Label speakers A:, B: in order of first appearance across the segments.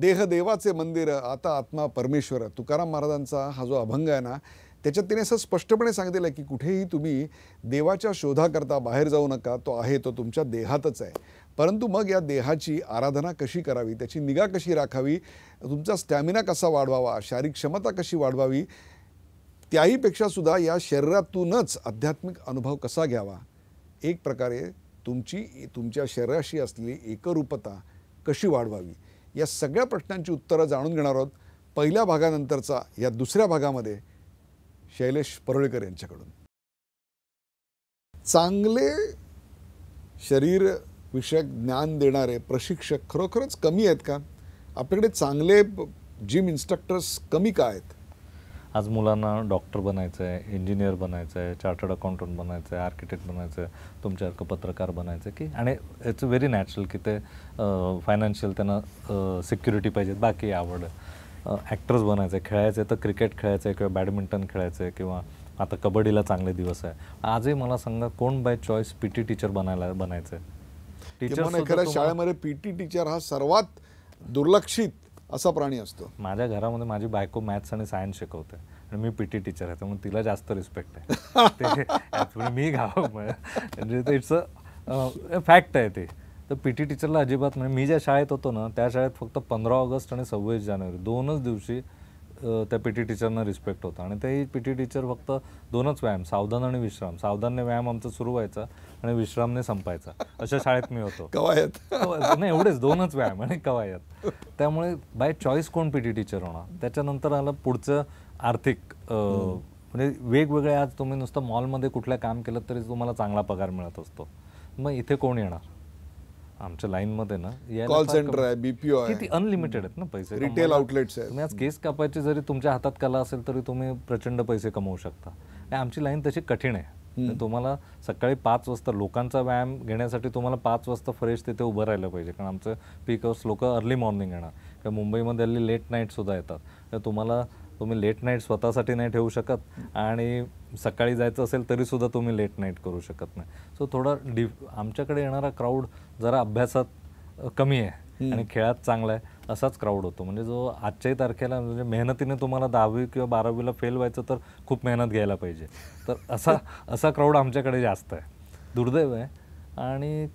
A: देह देवाचे मंदिर आता आत्मा परमेश्वर तुकाराम महाराजांचा हा जो अभंग आहे ना त्याच्यात तिने असं स्पष्टपणे सांगितलं की कुठेही तुम्ही देवाच्या शोधाकरता बाहेर जाऊ नका तो आहे तो तुमच्या देहातच आहे परंतु मग या देहाची आराधना कशी करावी त्याची निगा कशी राखावी तुमचा स्टॅमिना कसा वाढवावा शारीरिक क्षमता कशी वाढवावी त्याहीपेक्षा सुद्धा या शरीरातूनच आध्यात्मिक अनुभव कसा घ्यावा एक प्रकारे तुमची तुमच्या शरीराशी असलेली एकरूपता कशी वाढवावी या सगळ्या प्रश्नांची उत्तरं जाणून घेणार आहोत पहिल्या भागानंतरचा या दुसऱ्या भागामध्ये शैलेश परोळेकर यांच्याकडून चांगले शरीर विषयक ज्ञान देणारे प्रशिक्षक खरोखरच कमी आहेत का आपल्याकडे चांगले जिम इन्स्ट्रक्टर्स कमी का आहेत
B: आज मुलांना डॉक्टर बनायचं आहे इंजिनियर बनायचं आहे चार्टर्ड अकाउंटंट बनायचं आहे आर्किटेक्ट बनायचं आहे तुमच्यासारखं पत्रकार बनायचं की आणि इट्स व्हेरी नॅचरल की ते फायनान्शियल त्यांना सिक्युरिटी पाहिजे बाकी आवड ॲक्टर्स बनायचं आहे खेळायचं आहे तर क्रिकेट खेळायचं आहे किंवा बॅडमिंटन खेळायचं आहे किंवा आता कबड्डीला चांगले दिवस आहे आजही मला सांगा कोण by choice P T teacher बनायला बनायचं आहे
A: टीचर शाळेमध्ये पी टी टीचर हा सर्वात दुर्लक्षित
B: असा प्राणी असतो माझ्या घरामध्ये माझी बायको मॅथ्स आणि सायन्स शिकवते आणि मी पीटी टीचर आहे त्यामुळे तिला जास्त रिस्पेक्ट आहे मी घाव म्हणजे इट्स अ फॅक्ट आहे ते तर पी टी टीचरला अजिबात म्हणजे मी ज्या शाळेत होतो ना त्या शाळेत फक्त पंधरा ऑगस्ट आणि सव्वीस जानेवारी दोनच दिवशी त्या पी टी टीचरना रिस्पेक्ट होता आणि ते पी टी टीचर फक्त दोनच व्यायाम सावधान आणि विश्राम सावधान्य व्यायाम आमचा सुरू व्हायचा आणि विश्रामने संपायचा अशा शाळेत मी होतो कवायत नाही एवढेच दोनच व्यायाम आणि कवायत त्यामुळे बाय चॉईस कोण पी टी टीचर होणार त्याच्यानंतर आलं पुढचं आर्थिक म्हणजे वेगवेगळे आज तुम्ही नुसतं मॉलमध्ये कुठल्या काम केलं तरी तुम्हाला चांगला पगार मिळत असतो मग इथे कोण येणार आमच्या मध्ये ना कॉल सेंटर आहे बीपीओ किती अनलिमिटेड आहेत ना पैसे रिटेल आउटलेट्स आज केस कापायचे जरी तुमच्या हातात कला असेल तरी तुम्ही प्रचंड पैसे कमवू शकता आमची लाईन तशी कठीण आहे तुम्हाला सकाळी पाच वाजता लोकांचा व्यायाम घेण्यासाठी तुम्हाला पाच वाजता फ्रेश तिथे उभं राहिलं पाहिजे कारण आमचं पीक आवर्स लोक अर्ली मॉर्निंग येणार किंवा मुंबईमध्ये हल्ली लेट नाईट सुद्धा येतात तर तुम्हाला तुम्ही लेट नाईट स्वतःसाठी नाही ठेवू शकत आणि सकाळी जायचं असेल तरीसुद्धा तुम्ही लेट नाईट करू शकत नाही सो थोडा डिफ आमच्याकडे येणारा क्राऊड जरा अभ्यासात कमी आहे आणि खेळात चांगला आहे असाच क्राऊड होतो म्हणजे जो आजच्याही तारखेला म्हणजे मेहनतीने तुम्हाला दहावी किंवा बारावीला फेल व्हायचं तर खूप मेहनत घ्यायला पाहिजे तर असा असा क्राऊड आमच्याकडे जास्त आहे दुर्दैव आहे आणि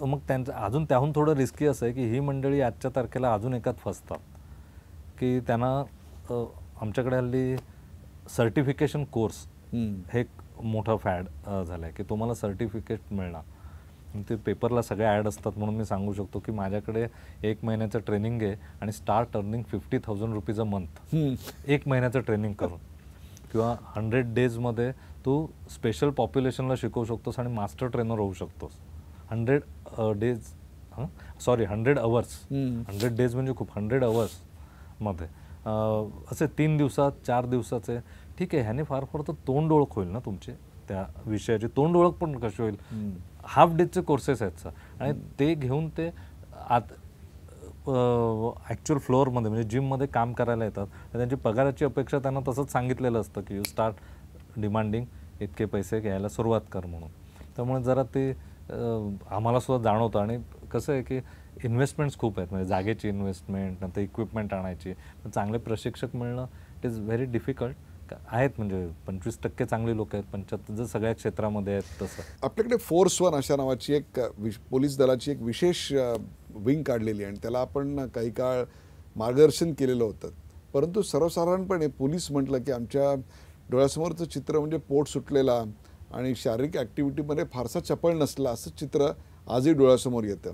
B: मग त्यांचं अजून त्याहून थोडं रिस्की असं आहे की ही मंडळी आजच्या तारखेला अजून एकात फसतात की त्यांना आमच्याकडे हल्ली सर्टिफिकेशन कोर्स हे एक मोठं फॅड झालं आहे की तुम्हाला सर्टिफिकेट मिळणार ते पेपरला सगळे ॲड असतात म्हणून मी सांगू शकतो की माझ्याकडे एक महिन्याचं ट्रेनिंग आहे आणि start earning fifty thousand rupees a month एक महिन्याचं ट्रेनिंग करून किंवा हंड्रेड डेजमध्ये तू स्पेशल पॉप्युलेशनला शिकवू शकतोस आणि मास्टर ट्रेनर होऊ शकतोस hundred days sorry hundred hours hundred days म्हणजे खूप हंड्रेड अवर्समध्ये असे तीन दिवसात चार दिवसाचे ठीक आहे ह्याने फार फार तर तोंड ओळख होईल ना तुमचे त्या विषयाची तोंड ओळख पण कशी होईल हाफ डेचे कोर्सेस आहेत सर आणि ते घेऊन ते आत ॲक्च्युअल फ्लोअरमध्ये म्हणजे जिममध्ये काम करायला येतात त्यांची पगाराची अपेक्षा त्यांना तसंच सांगितलेलं असतं की यू स्टार्ट डिमांडिंग इतके पैसे घ्यायला सुरुवात कर म्हणून त्यामुळे जरा ते आम्हाला सुद्धा जाणवतं आणि कसं आहे की इन्व्हेस्टमेंट्स खूप आहेत म्हणजे जागेची इन्व्हेस्टमेंट नंतर इक्विपमेंट आणायची चांगले प्रशिक्षक मिळणं इट इज व्हेरी डिफिकल्ट आहेत म्हणजे पंचवीस टक्के
A: चांगले लोक आहेत पंच्याहत्तर
B: सगळ्या क्षेत्रामध्ये आहेत तसं
A: आपल्याकडे फोर्स वन अशा नावाची एक पोलीस दलाची एक विशेष विंग काढलेली आणि त्याला आपण काही काळ मार्गदर्शन केलेलं होतं परंतु सर्वसाधारणपणे पोलीस म्हटलं की आमच्या डोळ्यासमोरचं चित्र म्हणजे पोट सुटलेला आणि शारीरिक ॲक्टिव्हिटीमध्ये फारसा चपळ नसला असं चित्र आजही डोळ्यासमोर येतं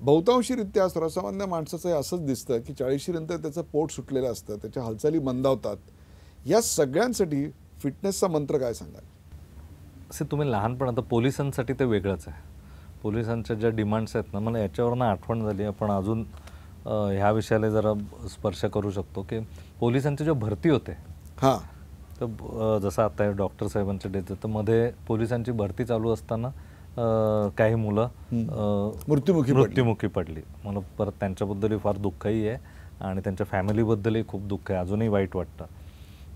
A: बहुतांशीरित्या सर्वसामान्य माणसाचं हे असंच दिसतं की चाळीशीनंतर त्याचं पोट सुटलेलं असतं त्याच्या हालचाली मंदावतात या सगळ्यांसाठी फिटनेसचा मंत्र काय सांगाल
B: असे तुम्ही लहानपण आता पोलिसांसाठी ते वेगळंच आहे पोलिसांच्या ज्या डिमांड्स आहेत ना मला याच्यावरनं आठवण झाली आपण अजून ह्या विषयाला जरा स्पर्श करू शकतो की पोलिसांची ज्या भरती होते हां तर जसं आता डॉक्टर साहेबांच्या डेथ तर मध्ये पोलिसांची भरती चालू असताना काही मुलं मृत्युमुखी मृत्युमुखी पडली मला परत त्यांच्याबद्दलही फार दुःखही आहे आणि त्यांच्या फॅमिलीबद्दलही खूप दुःख आहे अजूनही वाईट वाटतं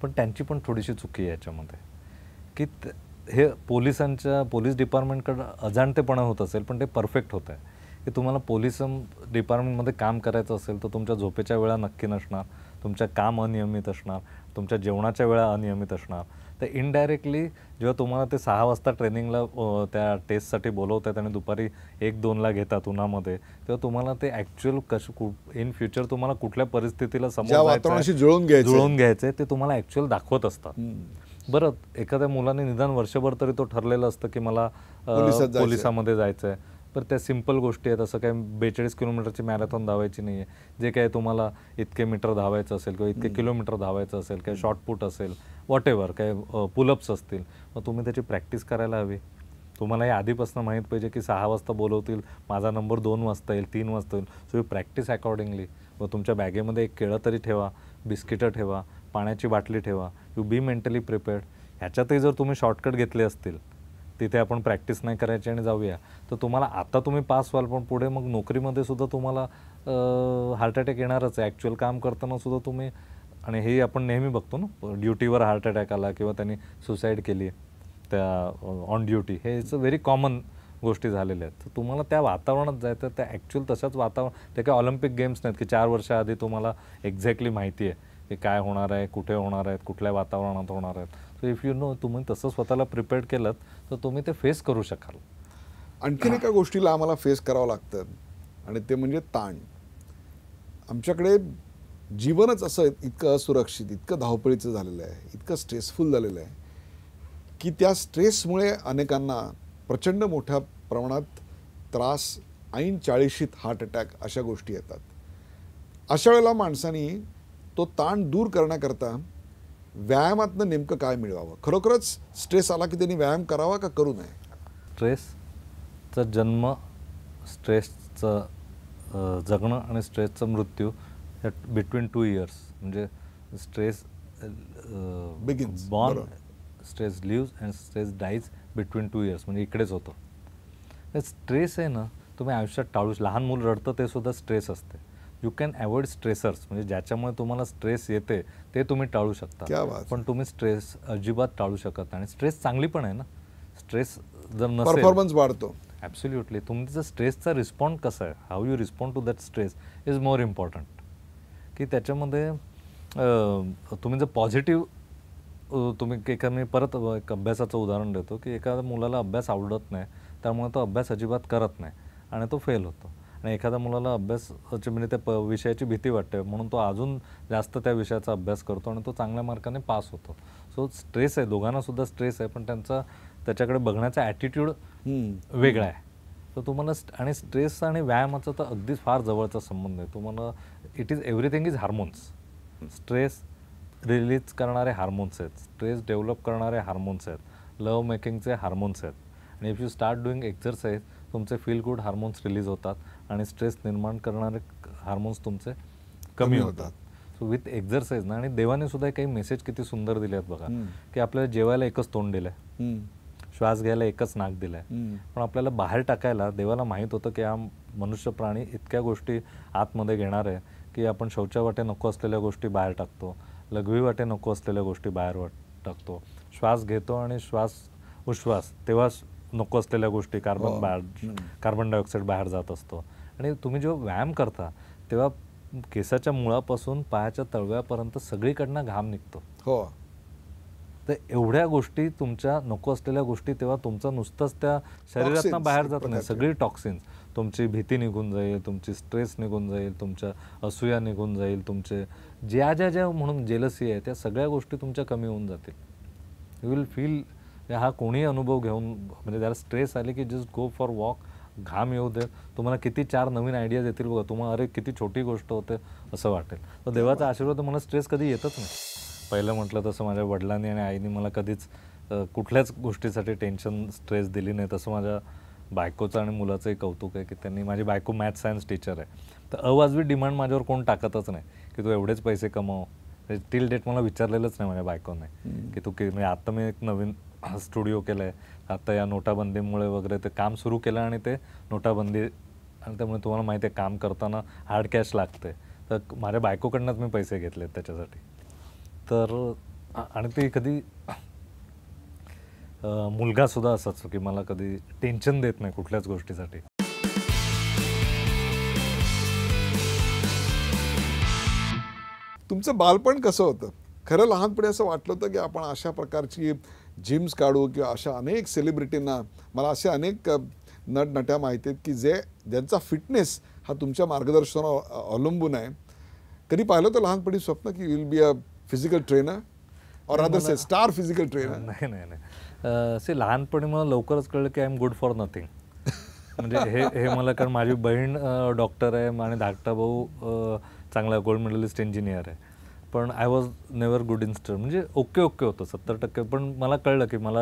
B: पण त्यांची पण थोडीशी चुकी आहे याच्यामध्ये की हे पोलिसांच्या पोलीस डिपार्टमेंटकडं अजाणतेपणा होत असेल पण ते परफेक्ट होत आहे की तुम्हाला पोलिस डिपार्टमेंटमध्ये काम करायचं असेल तर तुमच्या झोपेच्या वेळा नक्की नसणार तुमच्या काम अनियमित असणार तुमच्या जेवणाच्या वेळा अनियमित असणार तर इनडायरेक्टली जेव्हा तुम्हाला ते सहा वाजता ट्रेनिंगला त्या टेस्टसाठी बोलवतात आणि दुपारी एक दोनला घेतात उन्हामध्ये तेव्हा तुम्हाला ते ॲक्च्युअल कश इन फ्युचर तुम्हाला कुठल्या परिस्थितीला समोर जुळून घ्यायचं जुळून घ्यायचे ते तुम्हाला ॲक्च्युअल दाखवत असतात बरं एखाद्या मुलाने निदान वर्षभर तरी तो ठरलेलं असतं की मला पोलिसामध्ये जायचं आहे पर त्या सिंपल गोष्टी आहेत असं काय बेचाळीस किलोमीटरची मॅरेथॉन धावायची नाही आहे जे काय तुम्हाला इतके मीटर धावायचं असेल किंवा इतके किलोमीटर धावायचं असेल काय शॉर्टपुट असेल वॉट एव्हर काय पुलअप्स असतील मग तुम्ही त्याची प्रॅक्टिस करायला हवी तुम्हाला हे आधीपासून माहीत पाहिजे की सहा वाजता बोलवतील माझा नंबर दोन वाजता येईल तीन वाजता येईल सो यू प्रॅक्टिस अकॉर्डिंगली व तुमच्या बॅगेमध्ये एक केळं तरी ठेवा बिस्किटं ठेवा पाण्याची बाटली ठेवा यू बी मेंटली प्रिपेअर्ड ह्याच्यातही जर तुम्ही शॉर्टकट घेतले असतील तिथे आपण प्रॅक्टिस नाही करायची आणि जाऊया तर तुम्हाला आता तुम्ही पास व्हाल पण पुढे मग नोकरीमध्ये सुद्धा तुम्हाला हार्ट अटॅक येणारच आहे ॲक्च्युअल काम करताना सुद्धा तुम्ही आणि हे आपण नेहमी बघतो ना ड्युटीवर हार्ट अटॅक आला किंवा त्यांनी सुसाईड केली त्या ऑन ड्युटी हे इट्स अ व्हेरी कॉमन गोष्टी झालेल्या आहेत तर तुम्हाला त्या वातावरणात जायचं त्या ॲक्च्युअल तशाच वातावरण ते काय ऑलिम्पिक गेम्स नाहीत की चार वर्षाआधी तुम्हाला एक्झॅक्टली माहिती आहे की काय होणार आहे कुठे होणार आहेत कुठल्या वातावरणात होणार आहेत सो इफ
A: यू नो तुम्ही तसं स्वतःला प्रिपेअर्ड केलं तर तुम्ही ते फेस करू शकाल आणखीन एका गोष्टीला आम्हाला फेस करावं लागतं आणि ते म्हणजे ताण आमच्याकडे जीवनच असं इतकं असुरक्षित इतकं धावपळीचं झालेलं आहे इतकं स्ट्रेसफुल झालेलं आहे की त्या स्ट्रेसमुळे अनेकांना प्रचंड मोठ्या प्रमाणात त्रास ऐन चाळीशीत हार्ट अटॅक अशा गोष्टी येतात अशा वेळेला माणसांनी तो ताण दूर करण्याकरता व्यायामातनं नेमकं काय मिळवावं खरोखरच स्ट्रेस आला की त्यांनी व्यायाम करावा का करू नये स्ट्रेसचा जन्म
B: स्ट्रेसचं जगणं आणि स्ट्रेसचा मृत्यू ह्या बिटवीन टू इयर्स म्हणजे stress begins born stress lives and stress dies between two years म्हणजे इकडेच होतं स्ट्रेस आहे ना तुम्ही आयुष्यात टाळूच लहान मुलं रडतं ते सुद्धा स्ट्रेस असते यू कॅन अवॉइड स्ट्रेसर्स म्हणजे ज्याच्यामुळे तुम्हाला स्ट्रेस येते ते तुम्ही टाळू शकता पण तुम्ही स्ट्रेस अजिबात टाळू शकत नाही स्ट्रेस चांगली पण आहे ना स्ट्रेस जर नसेल परफॉर्मन्स
A: वाढतो ॲब्सोल्युटली
B: तुमचा स्ट्रेसचा रिस्पॉन्ड कसा आहे how you respond to that stress is more important की त्याच्यामध्ये तुम्ही जर पॉझिटिव्ह तुम्ही एका मी परत एक अभ्यासाचं उदाहरण देतो की एका मुलाला अभ्यास आवडत नाही त्यामुळे तो अभ्यास अजिबात करत नाही आणि तो फेल होतो आणि एखाद्या मुलाला अभ्यासाची म्हणजे त्या प विषयाची भीती वाटते म्हणून तो अजून जास्त त्या विषयाचा अभ्यास करतो आणि तो चांगल्या मार्काने पास होतो सो स्ट्रेस आहे दोघांनासुद्धा स्ट्रेस आहे पण त्यांचा त्याच्याकडे बघण्याचा ॲटिट्यूड वेगळा आहे तर तुम्हाला आणि स्ट्रेस आणि व्यायामाचा तर अगदीच फार जवळचा संबंध आहे तुम्हाला it is everything is hormones stress release करणारे हार्मोन्स आहेत स्ट्रेस डेव्हलप करणारे हार्मोन्स आहेत लव मेकिंगचे हार्मोन्स आहेत आणि if you start doing exercise तुमचे फील गुड हार्मोन्स रिलीज होतात आणि स्ट्रेस निर्माण करणारे हार्मोन्स तुमचे कमी होतात सो विथ एक्झरसाईज ना आणि देवाने सुद्धा काही मेसेज किती सुंदर दिले आहेत बघा की आपल्याला जेवायला एकच तोंड दिलं श्वास घ्यायला एकच नाक दिलाय पण आपल्याला बाहेर टाकायला देवाला माहीत होतं की हा मनुष्य प्राणी इतक्या गोष्टी आतमध्ये घेणार आहे की आपण शौचावाटे नको असलेल्या गोष्टी बाहेर टाकतो लघवी वाटे नको असलेल्या गोष्टी बाहेर वाट टाकतो श्वास घेतो आणि श्वास उश्वास तेव्हा नको असलेल्या गोष्टी कार्बन हो. बाहेर कार्बन डायऑक्साईड बाहेर जात असतो आणि तुम्ही जेव्हा व्यायाम करता तेव्हा केसाच्या मुळापासून पायाच्या तळव्यापर्यंत सगळीकडनं घाम निघतो हो तर एवढ्या गोष्टी तुमच्या नको असलेल्या गोष्टी तेव्हा तुमचं नुसतंच त्या शरीरातून बाहेर जात नाही सगळी टॉक्सिन्स तुमची भीती निघून जाईल तुमची स्ट्रेस निघून जाईल तुमच्या असूया निघून जाईल तुमचे ज्या ज्या ज्या म्हणून जेलसी आहे त्या सगळ्या गोष्टी तुमच्या कमी होऊन जातील यू विल फील हा कोणीही अनुभव घेऊन म्हणजे त्याला स्ट्रेस आले की जस्ट गो फॉर वॉक घाम येऊ दे तुम्हाला किती चार नवीन आयडियाज येतील बघा तुम्हाला अरे किती छोटी गोष्ट होते असं वाटेल तर देवाचा आशीर्वाद मला स्ट्रेस कधी येतच नाही पहिलं म्हटलं तसं माझ्या वडिलांनी आणि आईने मला कधीच कुठल्याच गोष्टीसाठी टेन्शन स्ट्रेस दिली नाही तसं माझ्या बायकोचं आणि मुलाचंही कौतुक आहे की त्यांनी माझी बायको मॅथ सायन्स टीचर आहे तर अवाजवी डिमांड माझ्यावर कोण टाकतच नाही की तू एवढेच पैसे कमाव टिल डेट मला विचारलेलंच नाही माझ्या बायकोने की तू की म्हणजे आत्ता मी एक नवीन स्टुडिओ केला आहे आता या नोटाबंदीमुळे वगैरे ते काम सुरू केलं आणि ते नोटाबंदी आणि त्यामुळे तुम्हाला माहिती आहे काम करताना हार्ड कॅश लागते तर माझ्या बायकोकडनंच मी पैसे घेतले त्याच्यासाठी तर आणि ते कधी मुलगासुद्धा असाच की मला कधी टेन्शन देत नाही कुठल्याच गोष्टीसाठी
A: तुमचं बालपण कसं होतं खरं लहानपणी असं वाटलं होतं की आपण अशा प्रकारची जिम्स काढू किंवा अशा अनेक सेलिब्रिटींना मला असे अनेक नटनट्या माहिती आहेत की जे ज्यांचा फिटनेस हा तुमच्या मार्गदर्शनावर अवलंबून आहे कधी पाहिलं तर लहानपणी स्वप्न की will be a physical trainer or other से स्टार फिजिकल ट्रेनर
B: नाही नाही नाही से लहानपणी मला लवकरच कळलं की I am good for nothing म्हणजे हे हे मला कारण माझी बहीण डॉक्टर आहे आणि धाकटा भाऊ चांगला गोल्ड मेडलिस्ट इंजिनियर आहे पण I was never good in स्टर म्हणजे ओके ओके होतं सत्तर टक्के पण मला कळलं की मला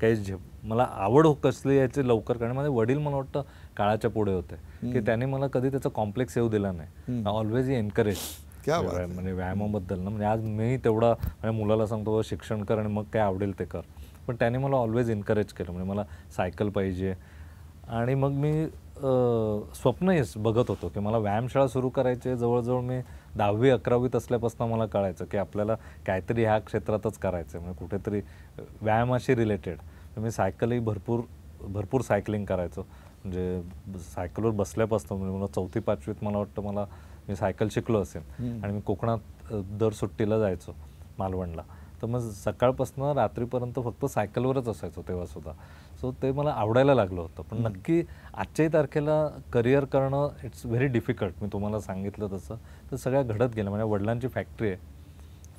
B: काहीच झेप मला आवड हो कसली याचे लवकर कारण माझे वडील मला वाटतं काळाच्या पुढे होते की त्याने मला कधी त्याचा कॉम्प्लेक्स येऊ दिला नाही ऑलवेज ही एनकरेज म्हणजे व्यायामाबद्दल ना म्हणजे आज मी तेवढा माझ्या मुलाला सांगतो शिक्षण कर आणि मग काय आवडेल ते कर पण त्याने मला ऑलवेज एनकरेज केलं म्हणजे मला सायकल पाहिजे आणि मग मी येस बघत होतो की मला व्यायामशाळा सुरू करायची जवळजवळ मी दहावी अकरावीत असल्यापासून मला कळायचं की आपल्याला काहीतरी ह्या क्षेत्रातच करायचं आहे म्हणजे कुठेतरी व्यायामाशी रिलेटेड मी सायकलही भरपूर भरपूर सायकलिंग करायचो म्हणजे सायकलवर बसल्यापासून म्हणजे मला चौथी पाचवीत मला वाटतं मला मी सायकल शिकलो असेल आणि मी कोकणात दर सुट्टीला जायचो मालवणला तर मग सकाळपासून रात्रीपर्यंत फक्त सायकलवरच असायचो तेव्हासुद्धा सो ते मला आवडायला लागलं होतं पण नक्की आजच्याही तारखेला करिअर करणं इट्स व्हेरी डिफिकल्ट मी तुम्हाला सांगितलं तसं तर सगळ्या घडत गेलं म्हणजे वडिलांची फॅक्टरी आहे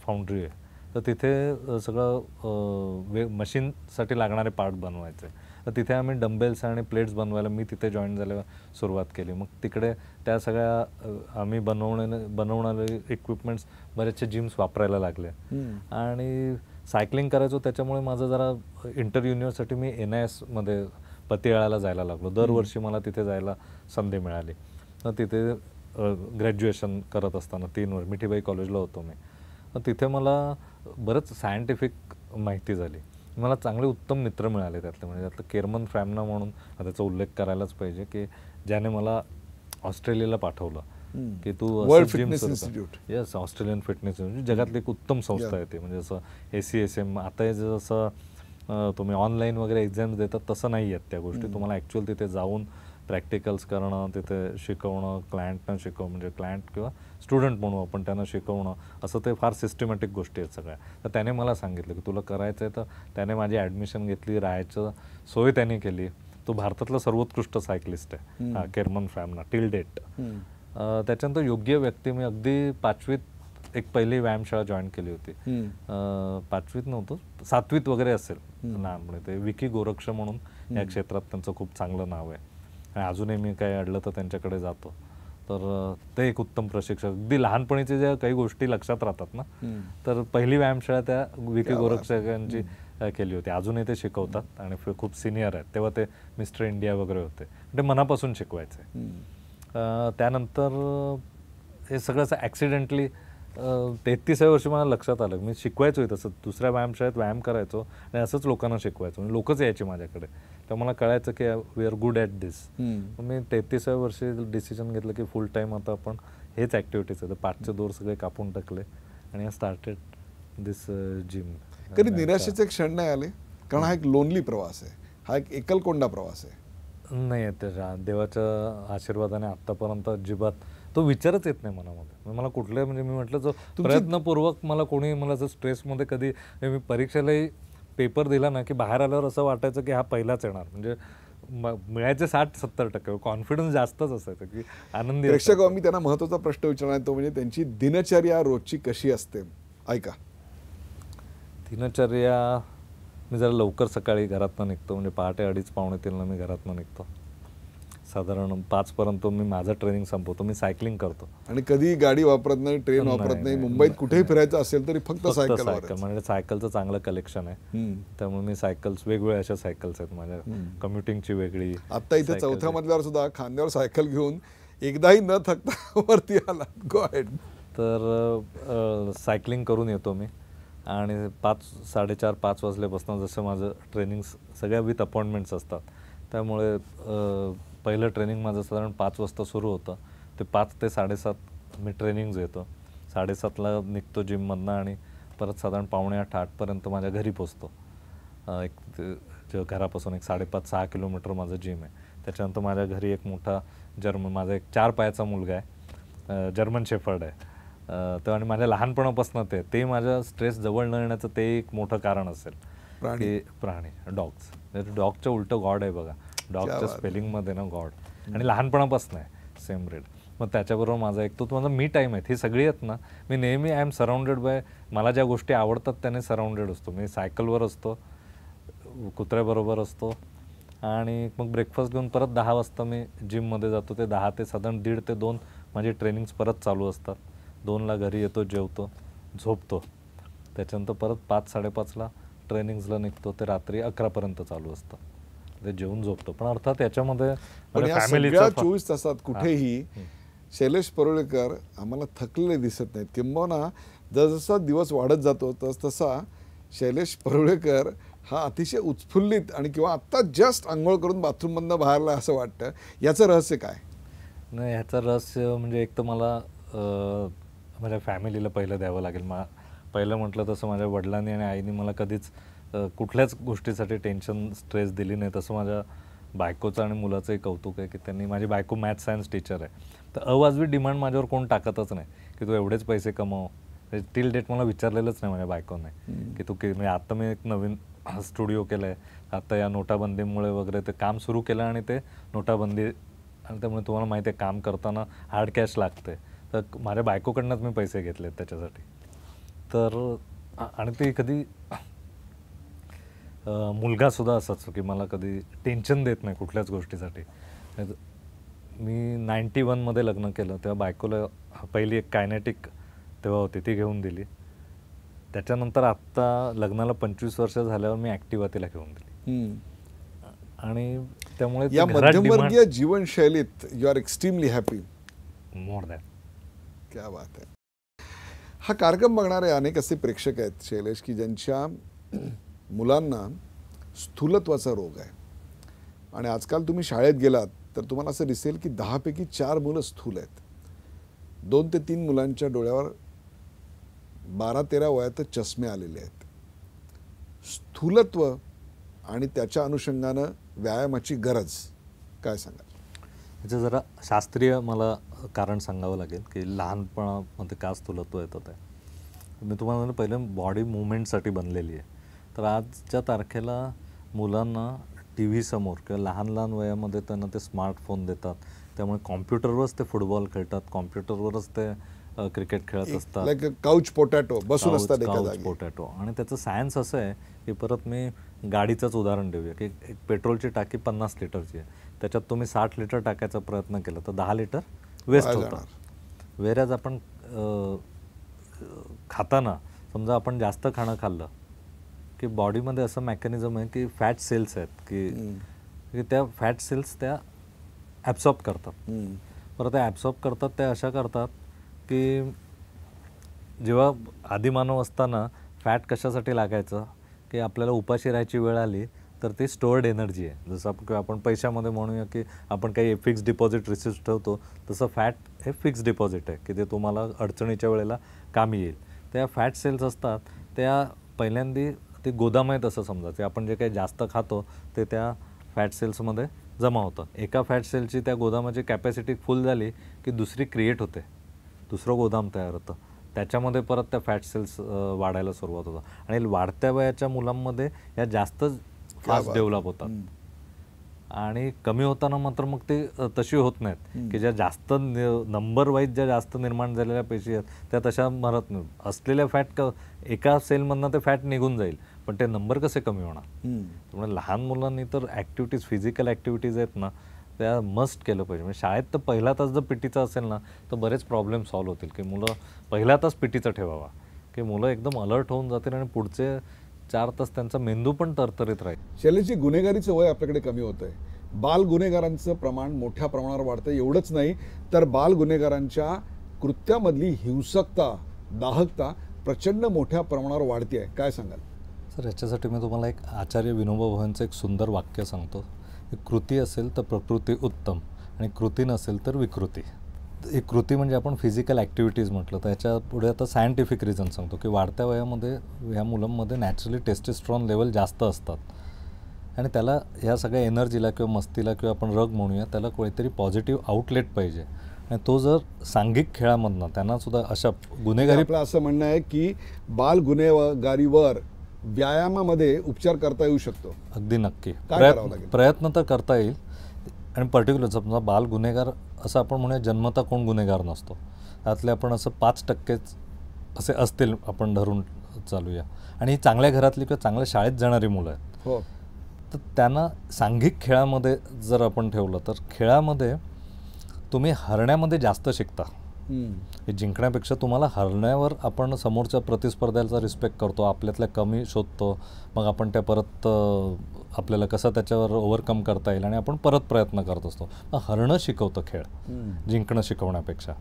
B: फाउंड्री आहे तर तिथे सगळं वे मशीनसाठी लागणारे पार्ट बनवायचे तर तिथे आम्ही डंबेल्स आणि प्लेट्स बनवायला मी तिथे जॉईन झाल्यावर सुरुवात केली मग तिकडे त्या सगळ्या आम्ही बनवण्याने बनवणारे इक्विपमेंट्स बरेचसे जिम्स वापरायला लागले आणि सायकलिंग करायचो त्याच्यामुळे माझं जरा इंटर युनिव्हर्सिटी मी एन आय एसमध्ये पतियाळाला जायला लागलो दरवर्षी मला तिथे जायला संधी मिळाली तर तिथे ग्रॅज्युएशन करत असताना तीन वर्ष मिठीबाई कॉलेजला होतो मी तर तिथे मला बरंच सायंटिफिक माहिती झाली मला चांगले उत्तम मित्र मिळाले त्यातले म्हणजे त्यातलं केरमन फ्रॅमना म्हणून त्याचा उल्लेख करायलाच पाहिजे की ज्याने मला ऑस्ट्रेलियाला पाठवलं की तू world fitness institute Australian fitness institute जगातली एक उत्तम संस्था आहे ते म्हणजे असं ए सी एस एम आता जसं तुम्ही ऑनलाईन वगैरे एक्झाम्स देतात तसं नाही आहेत त्या गोष्टी तुम्हाला ऍक्च्युअल तिथे जाऊन प्रॅक्टिकल्स करणं तिथे शिकवणं क्लायंटनं शिकवणं म्हणजे क्लायंट किंवा स्टुडंट म्हणू आपण त्यांना शिकवणं असं ते फार सिस्टमॅटिक गोष्टी आहेत सगळ्या तर त्याने मला सांगितलं की तुला करायचं आहे तर त्याने माझी ॲडमिशन घेतली राहायचं सोय त्याने केली तो भारतातला सर्वोत्कृष्ट सायकलिस्ट आहे केरमन फॅमना टिल डेट त्याच्यानंतर योग्य व्यक्ती मी अगदी पाचवीत एक पहिली व्यायामशाळा जॉईन केली होती पाचवीत नव्हतो सातवीत वगैरे असेल लहानपणी ते विकी गोरक्ष म्हणून या क्षेत्रात त्यांचं खूप चांगलं नाव आहे आणि अजूनही मी काही अडलं तर त्यांच्याकडे जातो तर ते एक उत्तम प्रशिक्षक अगदी लहानपणीचे ज्या काही गोष्टी लक्षात राहतात ना तर पहिली व्यायामशाळा त्या विकी गोरक्षकांची केली होती अजूनही ते शिकवतात आणि खूप सिनियर आहेत तेव्हा ते मिस्टर इंडिया वगैरे होते ते मनापासून शिकवायचे त्यानंतर हे सगळं असं ॲक्सिडेंटली तेहतीसाव्या वर्षी मला लक्षात आलं मी शिकवायचो आहे तसं दुसऱ्या व्यायामशाळेत व्यायाम करायचो आणि असंच लोकांना शिकवायचो म्हणजे लोकच यायचे माझ्याकडे तर मला कळायचं की we are good at this मी तेहतीसाव्या वर्षी डिसिजन घेतलं की फुल टाईम आता आपण हेच ॲक्टिव्हिटीज आहे पाचचे दोर सगळे कापून टाकले आणि स्टार्टेड दिस जिम कधी निराशेचे
A: क्षण नाही आले कारण हा एक लोनली प्रवास आहे हा एक एकलकोंडा प्रवास आहे नाही येत त्याच्या
B: देवाच्या आशीर्वादाने आत्तापर्यंत अजिबात तो विचारच येत नाही मनामध्ये मला कुठल्या म्हणजे मी म्हटलं जो प्रयत्नपूर्वक मला कोणी मला जर स्ट्रेसमध्ये कधी मी परीक्षेलाही पेपर दिला ना की बाहेर आल्यावर असं वाटायचं की हा पहिलाच येणार म्हणजे मिळायचे साठ सत्तर टक्के कॉन्फिडन्स जास्तच असायचं की आनंदी प्रेक्षक हो,
A: मी त्यांना महत्वाचा प्रश्न विचारणार तो म्हणजे त्यांची दिनचर्या रोजची कशी असते ऐका
B: दिनचर्या मी जरा लवकर सकाळी घरातनं निघतो म्हणजे पहाटे अडीच पावणे तीनला मी घरातनं निघतो साधारण पाचपर्यंत मी माझं ट्रेनिंग संपवतो मी सायकलिंग करतो
A: आणि कधी गाडी वापरत नाही ट्रेन वापरत नाही मुंबईत कुठेही फिरायचं असेल तरी फक्त सायकल सायकल
B: म्हणजे सायकलचं चांगलं कलेक्शन आहे त्यामुळे मी सायकल्स वेगवेगळ्या अशा सायकल्स आहेत माझ्या कम्युटिंगची वेगळी आता इथे चौथ्या
A: मधल्यावर सुद्धा खांद्यावर सायकल घेऊन एकदाही न थकता वरती आला गो
B: तर सायकलिंग करून येतो मी आणि पाच साडेचार पाच वाजल्यापासून जसं माझं ट्रेनिंग सगळ्या विथ अपॉइंटमेंट्स असतात त्यामुळे पहिलं ट्रेनिंग माझं साधारण पाच वाजता सुरू होतं ते पाच ते साडेसात मी ट्रेनिंग्ज येतो साडेसातला निघतो जिममधनं आणि परत साधारण पावणे आठ आठपर्यंत माझ्या घरी पोचतो एक घरापासून एक साडेपाच सहा किलोमीटर माझं जिम आहे त्याच्यानंतर माझ्या घरी एक मोठा जर्मन माझा एक चार पायाचा मुलगा आहे जर्मन शेफर्ड आहे तर आणि माझ्या लहानपणापासून ते ते माझ्या स्ट्रेस जवळ न येण्याचं ते एक मोठं कारण असेल की प्राणी डॉग्स डॉगच्या उलटं गॉड आहे बघा डॉगच्या स्पेलिंगमध्ये ना गॉड आणि लहानपणापासून आहे सेम रेड मग त्याच्याबरोबर माझा एक तो माझा मी टाईम आहे ही सगळी आहेत ना मी नेहमी आय एम सराउंडेड बाय मला ज्या गोष्टी आवडतात त्याने सराउंडेड असतो मी सायकलवर असतो कुत्र्याबरोबर असतो आणि मग ब्रेकफास्ट घेऊन परत दहा वाजता मी जिममध्ये जातो ते दहा ते साधारण दीड ते दोन माझे ट्रेनिंग्स परत चालू असतात दोनला घरी येतो जेवतो झोपतो त्याच्यानंतर परत पाच साडेपाचला ट्रेनिंग्सला निघतो ते रात्री अकरापर्यंत चालू असतं ते म्हणजे जेवून झोपतो पण अर्थात याच्यामध्ये म्हणजे चोवीस तासात कुठेही
A: शैलेश परुळेकर आम्हाला थकलेले दिसत नाहीत किंबहुना जसजसा दिवस वाढत जातो तस तसा शैलेश परुळेकर हा अतिशय उत्फुल्लित आणि किंवा आत्ता जस्ट आंघोळ करून बाथरूममधनं बाहेरला असं वाटतं याचं रहस्य काय
B: नाही ह्याचं रहस्य म्हणजे एक तर मला माझ्या फॅमिलीला पहिलं द्यावं लागेल मा पहिलं म्हटलं तसं माझ्या वडिलांनी आणि आईने मला कधीच कुठल्याच गोष्टीसाठी टेन्शन स्ट्रेस दिली नाही तसं माझ्या बायकोचं आणि मुलाचंही कौतुक आहे की त्यांनी माझी बायको मॅथ सायन्स टीचर आहे तर अवाजवी डिमांड माझ्यावर कोण टाकतच नाही की तू एवढेच पैसे कमाव टिल म्हणजे डेट मला विचारलेलंच नाही माझ्या बायकोने की तू की म्हणजे आत्ता मी एक नवीन स्टुडिओ केला आहे आत्ता या नोटाबंदीमुळे वगैरे ते काम सुरू केलं आणि ते नोटाबंदी आणि त्यामुळे तुम्हाला माहिती आहे काम करताना हार्ड कॅश लागते तर माझ्या बायकोकडनंच मी पैसे घेतले त्याच्यासाठी तर आणि ते कधी मुलगासुद्धा असाच की मला कधी टेन्शन देत नाही कुठल्याच गोष्टीसाठी म्हणजे मी नाईन्टी वनमध्ये लग्न केलं तेव्हा बायकोला पहिली एक कायनेटिक तेव्हा होती ती घेऊन दिली त्याच्यानंतर आत्ता लग्नाला पंचवीस वर्ष झाल्यावर मी ॲक्टिवा तिला घेऊन दिली आणि त्यामुळे या मध्यमवर्गीय
A: जीवनशैलीत you are extremely happy more that क्या बात आहे हा कार्यक्रम बघणारे अनेक असे प्रेक्षक आहेत शैलेश की ज्यांच्या मुलांना स्थूलत्वाचा रोग आहे आणि आजकाल तुम्ही शाळेत गेलात तर तुम्हाला असं दिसेल की दहापैकी चार मुलं स्थूल आहेत दोन ते तीन मुलांच्या डोळ्यावर बारा तेरा वयात चष्मे आलेले आहेत स्थूलत्व आणि त्याच्या अनुषंगानं व्यायामाची गरज काय सांगा
B: याचं जरा शास्त्रीय मला कारण सांगावं लागेल की लहानपणामध्ये का स्थूलत्व येतं ते मी तुम्हाला पहिले बॉडी मुवमेंटसाठी बनलेली आहे तर आजच्या तारखेला मुलांना टी व्हीसमोर किंवा लहान लहान वयामध्ये त्यांना ते स्मार्टफोन देतात त्यामुळे कॉम्प्युटरवरच ते फुटबॉल खेळतात कॉम्प्युटरवरच ते क्रिकेट खेळत असतात
A: काउच पोटॅटो बसून असतात काउच
B: पोटॅटो आणि त्याचं सायन्स असं आहे की परत मी गाडीचंच उदाहरण देऊया की एक पेट्रोलची टाकी पन्नास लिटरची आहे त्याच्यात तुम्ही साठ लिटर टाकायचा प्रयत्न केला तर दहा लिटर वेस्ट होतं वेऱ्याज आपण खाताना समजा आपण जास्त खाणं खाल्लं की बॉडीमध्ये असं मेकॅनिझम आहे की फॅट सेल्स आहेत की त्या फॅट सेल्स त्या ॲब्सॉर्ब करतात बरं त्या ॲब्सॉर्ब करतात त्या अशा करतात की जेव्हा आदिमानव असताना फॅट कशासाठी लागायचं की आपल्याला उपाशी राहायची वेळ आली तर ते स्टोअर्ड एनर्जी आहे जसं आपण पैशामध्ये म्हणूया की आपण काही फिक्स डिपॉझिट रिसिप्ट ठेवतो तसं फॅट हे फिक्स डिपॉझिट आहे की ते तुम्हाला अडचणीच्या वेळेला कामी येईल त्या फॅट सेल्स असतात त्या पहिल्यांदी ते गोदाम आहेत असं समजा ते आपण जे काही जास्त खातो ते त्या फॅट सेल्समध्ये जमा होतं एका फॅट सेलची त्या गोदामाची कॅपॅसिटी फुल झाली की दुसरी क्रिएट होते दुसरं गोदाम तयार होतं त्याच्यामध्ये परत त्या फॅट सेल्स वाढायला सुरुवात होतं आणि वाढत्या वयाच्या मुलांमध्ये या जास्त फास्ट डेव्हलप होतात आणि कमी होताना मात्र मग ते तशी होत नाहीत की ज्या जास्त नंबर वाईज ज्या जास्त निर्माण झालेल्या पेशी आहेत त्या तशा मरत नाही असलेल्या फॅट क एका सेलमधनं ते फॅट निघून जाईल पण ते नंबर कसे कमी होणार त्यामुळे लहान मुलांनी तर ॲक्टिव्हिटीज फिजिकल ऍक्टिव्हिटीज आहेत ना त्या मस्ट केलं पाहिजे म्हणजे शाळेत तर पहिला तास जर पिटीचा असेल ना तर बरेच प्रॉब्लेम सॉल्व्ह होतील की मुलं पहिला तास पिटीचा ठेवावा की मुलं एकदम अलर्ट होऊन जातील आणि पुढचे चार तास त्यांचा मेंदू पण तरतरीत राहील
A: शैलेशजी गुन्हेगारीचं वय आपल्याकडे कमी होत आहे बाल गुन्हेगारांचं प्रमाण मोठ्या प्रमाणावर वाढतं एवढंच नाही तर बाल गुन्हेगारांच्या कृत्यामधली हिंसकता दाहकता प्रचंड मोठ्या प्रमाणावर वाढते आहे काय सांगाल
B: सर याच्यासाठी मी तुम्हाला एक आचार्य विनोबा भवनचं एक सुंदर वाक्य सांगतो कृती असेल तर प्रकृती उत्तम आणि कृती नसेल तर विकृती एक कृती म्हणजे आपण फिजिकल ॲक्टिव्हिटीज म्हटलं त्याच्या पुढे आता सायंटिफिक रिझन सांगतो की वाढत्या वयामध्ये ह्या मुलांमध्ये नॅचरली टेस्टेस्ट्रॉन लेवल जास्त असतात आणि त्याला ह्या सगळ्या एनर्जीला किंवा मस्तीला किंवा आपण रग म्हणूया त्याला कोणीतरी पॉझिटिव्ह आउटलेट पाहिजे आणि तो जर सांघिक खेळामधनं त्यांनासुद्धा अशा गुन्हेगारी
A: असं म्हणणं आहे की बाल गुन्हेगारीवर व्यायामामध्ये उपचार करता येऊ शकतो
B: अगदी नक्की प्रयत्न तर करता येईल आणि पर्टिक्युलर समजा बाल गुन्हेगार असं आपण म्हणूया जन्मता कोण गुन्हेगार नसतो त्यातले आपण असं पाच टक्केच असे असतील आपण धरून चालूया आणि ही चांगल्या घरातली किंवा चांगल्या शाळेत जाणारी मुलं आहेत हो तर त्यांना सांघिक खेळामध्ये जर आपण ठेवलं तर खेळामध्ये तुम्ही हरण्यामध्ये जास्त शिकता हे जिंकण्यापेक्षा तुम्हाला हरण्यावर आपण समोरच्या प्रतिस्पर्ध्याचा रिस्पेक्ट करतो आपल्यातल्या कमी शोधतो मग आपण त्या परत आपल्याला कसं त्याच्यावर ओव्हरकम करता येईल आणि आपण परत प्रयत्न करत असतो हरणं शिकवतं खेळ जिंकणं शिकवण्यापेक्षा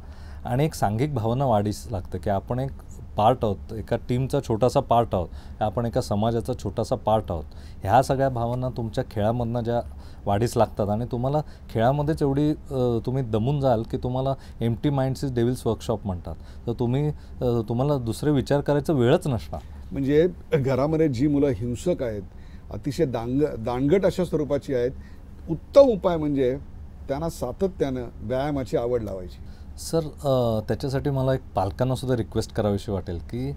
B: आणि एक सांघिक भावना वाढीस लागते की आपण एक पार्ट आहोत एका टीमचा छोटासा पार्ट आहोत आपण एका समाजाचा छोटासा पार्ट आहोत ह्या सगळ्या भावना तुमच्या खेळामधनं ज्या वाढीस लागतात आणि तुम्हाला खेळामध्येच एवढी तुम्ही दमून जाल की तुम्हाला empty minds devil's workshop म्हणतात तर तुम्ही तुम्हाला दुसरे विचार करायचं वेळच नसणार
A: म्हणजे घरामध्ये जी मुलं हिंसक आहेत अतिशय दांग दांडगट अशा स्वरूपाची आहेत उत्तम उपाय म्हणजे त्यांना सातत्यानं व्यायामाची आवड लावायची सर
B: त्याच्यासाठी मला एक पालकांनासुद्धा रिक्वेस्ट करावीशी वाटेल की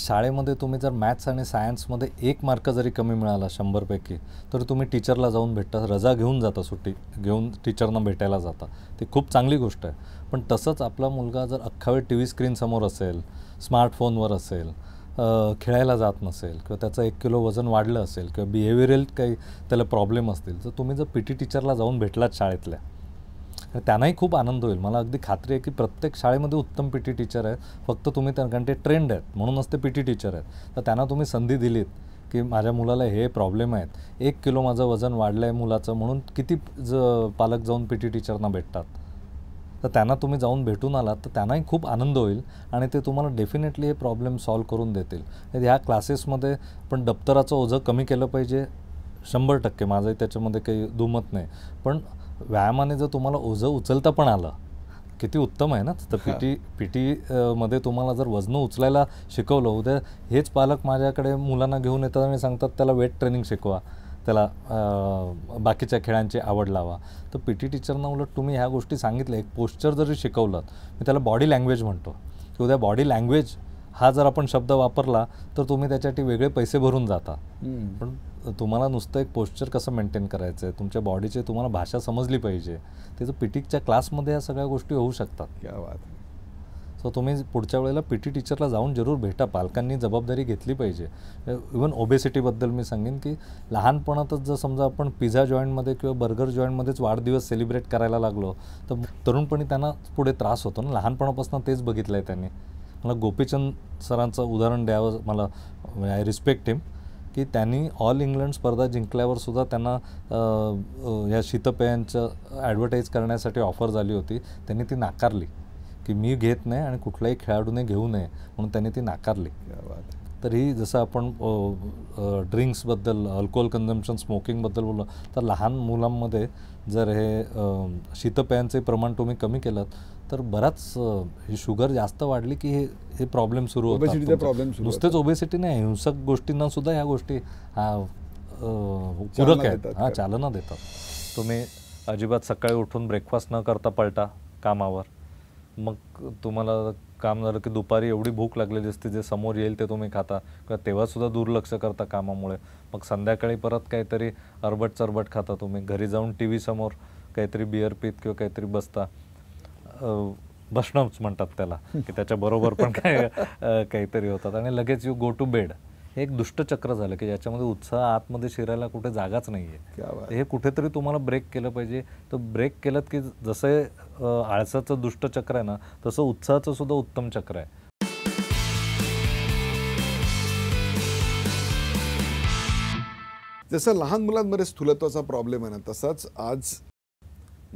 B: शाळेमध्ये तुम्ही जर मॅथ्स आणि सायन्समध्ये एक मार्क जरी कमी मिळाला शंभरपैकी तर तुम्ही टीचरला जाऊन भेटता रजा घेऊन जाता सुट्टी घेऊन टीचरना भेटायला जाता ती खूप चांगली गोष्ट आहे पण तसंच आपला मुलगा जर अख्खा वेळ टी व्ही स्क्रीनसमोर असेल स्मार्टफोनवर असेल खेळायला जात नसेल किंवा त्याचं एक किलो वजन वाढलं असेल किंवा बिहेवियरल काही त्याला प्रॉब्लेम असतील तर तुम्ही जर पी टी टीचरला जाऊन भेटलात शाळेतल्या तर त्यांनाही खूप आनंद होईल मला अगदी खात्री आहे की प्रत्येक शाळेमध्ये उत्तम पी टी टीचर आहेत फक्त तुम्ही कारण ते ट्रेंड आहेत म्हणूनच ते पी टी टीचर आहेत तर त्यांना तुम्ही संधी दिलीत की माझ्या मुलाला हे प्रॉब्लेम आहेत एक किलो माझं वजन वाढलं आहे मुलाचं म्हणून किती ज पालक जाऊन पी टी टीचरना भेटतात तर त्यांना तुम्ही जाऊन भेटून आलात तर त्यांनाही खूप आनंद होईल आणि ते तुम्हाला डेफिनेटली हे प्रॉब्लेम सॉल्व्ह करून देतील ह्या क्लासेसमध्ये पण दप्तराचं ओझं कमी केलं पाहिजे शंभर टक्के माझंही त्याच्यामध्ये काही दुमत नाही पण व्यायामाने जर तुम्हाला ओझं उचलता पण आलं किती उत्तम आहे ना तर पी टी पी टी मध्ये तुम्हाला जर वजनं उचलायला शिकवलं उद्या हेच पालक माझ्याकडे मुलांना घेऊन येतात आणि सांगतात त्याला वेट ट्रेनिंग शिकवा त्याला बाकीच्या खेळांची आवड लावा तर पी टी टीचरना उलट तुम्ही ह्या गोष्टी सांगितल्या एक पोश्चर जरी शिकवलं मी त्याला बॉडी लँग्वेज म्हणतो की उद्या बॉडी लँग्वेज हा जर आपण शब्द वापरला तर तुम्ही त्याच्यासाठी वेगळे पैसे भरून जाता पण तुम्हाला नुसतं एक पोश्चर कसं मेंटेन करायचं आहे तुमच्या बॉडीचे तुम्हाला भाषा समजली पाहिजे त्याचं पिटिकच्या क्लासमध्ये या सगळ्या गोष्टी होऊ शकतात सो तुम्ही पुढच्या वेळेला पी टी टीचरला जाऊन जरूर भेटा पालकांनी जबाबदारी घेतली पाहिजे इवन ओबेसिटीबद्दल मी सांगेन की लहानपणातच जर समजा आपण पिझ्झा जॉईंटमध्ये किंवा बर्गर जॉईंटमध्येच वाढदिवस सेलिब्रेट करायला लागलो तर तरुणपणी त्यांना पुढे त्रास होतो ना लहानपणापासून तेच बघितलं आहे त्यांनी मला गोपीचंद सरांचं उदाहरण द्यावं मला आय रिस्पेक्ट हिम की त्यांनी ऑल इंग्लंड स्पर्धा जिंकल्यावर सुद्धा त्यांना ह्या शीतपेयांचं ॲडव्हर्टाईज करण्यासाठी ऑफर झाली होती त्यांनी ती नाकारली की मी घेत नाही आणि कुठलाही खेळाडूने घेऊ नये म्हणून त्यांनी ती नाकारली तर ही जसं आपण ड्रिंक्सबद्दल अल्कोहोल कन्झम्पशन स्मोकिंगबद्दल बोललो तर लहान मुलांमध्ये जर हे शीतपेयांचे प्रमाण तुम्ही कमी केलं तर बराच ही शुगर जास्त वाढली की हे हे प्रॉब्लेम सुरू होतो प्रॉब्लेम नुसतेच ओबेसिटी नाही हिंसक गोष्टींना सुद्धा ह्या गोष्टी पूरक आहेत हां चालना देतात तुम्ही अजिबात सकाळी उठून ब्रेकफास्ट न करता पळता कामावर मग तुम्हाला काम झालं की दुपारी एवढी भूक लागलेली असते जे समोर येईल ते तुम्ही खाता किंवा तेव्हासुद्धा दुर्लक्ष करता कामामुळे मग संध्याकाळी परत काहीतरी अरबट चरबट खाता तुम्ही घरी जाऊन टी समोर काहीतरी बिअर पीत किंवा काहीतरी बसता बसणंच म्हणतात त्याला की त्याच्याबरोबर पण काय काहीतरी होतात आणि लगेच यू गो टू बेड हे एक दुष्टचक्र झालं की ज्याच्यामध्ये उत्साह आतमध्ये शिरायला कुठे जागाच नाही आहे हे कुठेतरी तुम्हाला ब्रेक केलं पाहिजे तर ब्रेक केलं की जसे आळसाचं दुष्ट चक्र आहे ना तसं उत्साहाचं सुद्धा उत्तम चक्र आहे
A: जसं लहान मुलांमध्ये स्थूलत्वाचा प्रॉब्लेम आहे ना तसाच आज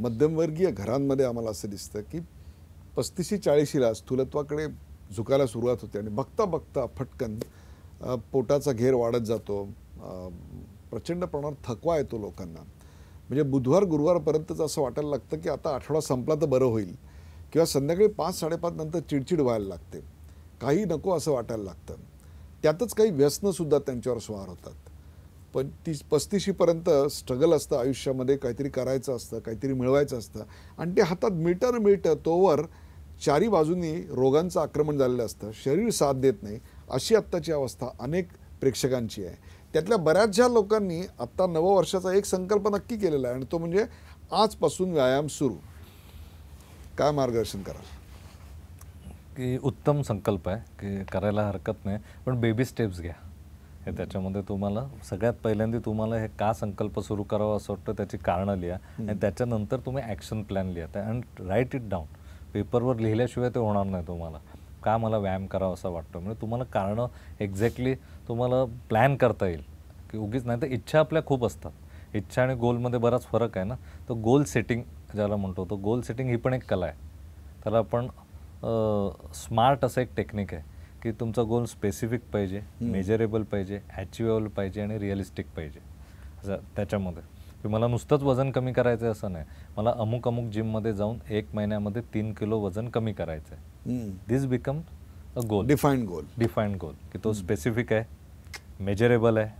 A: मध्यमवर्गीय घरांमध्ये आम्हाला असं दिसतं की पस्तीसशी चाळीशीला स्थूलत्वाकडे झुकायला सुरुवात होते आणि बघता बघता फटकन पोटाचा घेर वाढत जातो प्रचंड प्रमाणात थकवा येतो लोकांना म्हणजे बुधवार गुरुवारपर्यंतच असं वाटायला लागतं की आता आठवडा संपला तर बरं होईल किंवा संध्याकाळी पाच साडेपाच नंतर चिडचिड व्हायला लागते काही नको असं वाटायला लागतं त्यातच काही व्यसनंसुद्धा त्यांच्यावर स्वार होतात पण ती पस्तीशीपर्यंत स्ट्रगल असतं आयुष्यामध्ये काहीतरी करायचं असतं काहीतरी मिळवायचं असतं आणि ते हातात मिळतं न मिळतं तोवर चारी बाजूंनी रोगांचं आक्रमण झालेलं असतं शरीर साथ देत नाही अशी आत्ताची अवस्था अनेक प्रेक्षकांची आहे त्यातल्या बऱ्याचशा लोकांनी आत्ता नववर्षाचा एक संकल्प नक्की केलेला आहे आणि तो म्हणजे आजपासून व्यायाम सुरू काय मार्गदर्शन कराल
B: की उत्तम संकल्प आहे की करायला हरकत नाही पण बेबी स्टेप्स घ्या हे त्याच्यामध्ये तुम्हाला सगळ्यात पहिल्यांदा तुम्हाला हे का संकल्प सुरू करावा असं वाटतं त्याची कारणं लिहा आणि त्याच्यानंतर तुम्ही ॲक्शन प्लॅन लिहा अँड राईट इट डाऊन पेपरवर लिहिल्याशिवाय ते होणार नाही तुम्हाला का मला व्यायाम करावा असं वाटतं म्हणजे तुम्हाला कारणं एक्झॅक्टली तुम्हाला प्लॅन करता येईल की उगीच नाही तर इच्छा आपल्या खूप असतात इच्छा आणि गोलमध्ये बराच फरक आहे ना तर गोल सेटिंग ज्याला म्हणतो तो गोल सेटिंग ही पण एक कला आहे त्याला आपण स्मार्ट असं एक टेक्निक आहे की तुमचा गोल स्पेसिफिक पाहिजे मेजरेबल पाहिजे ॲचिवेबल पाहिजे आणि रिअलिस्टिक पाहिजे त्याच्यामध्ये की मला नुसतंच वजन कमी करायचं आहे असं नाही मला अमुक अमुक जिममध्ये जाऊन एक महिन्यामध्ये तीन किलो वजन कमी करायचं आहे this become a goal define goal defined goal की तो स्पेसिफिक आहे मेजरेबल आहे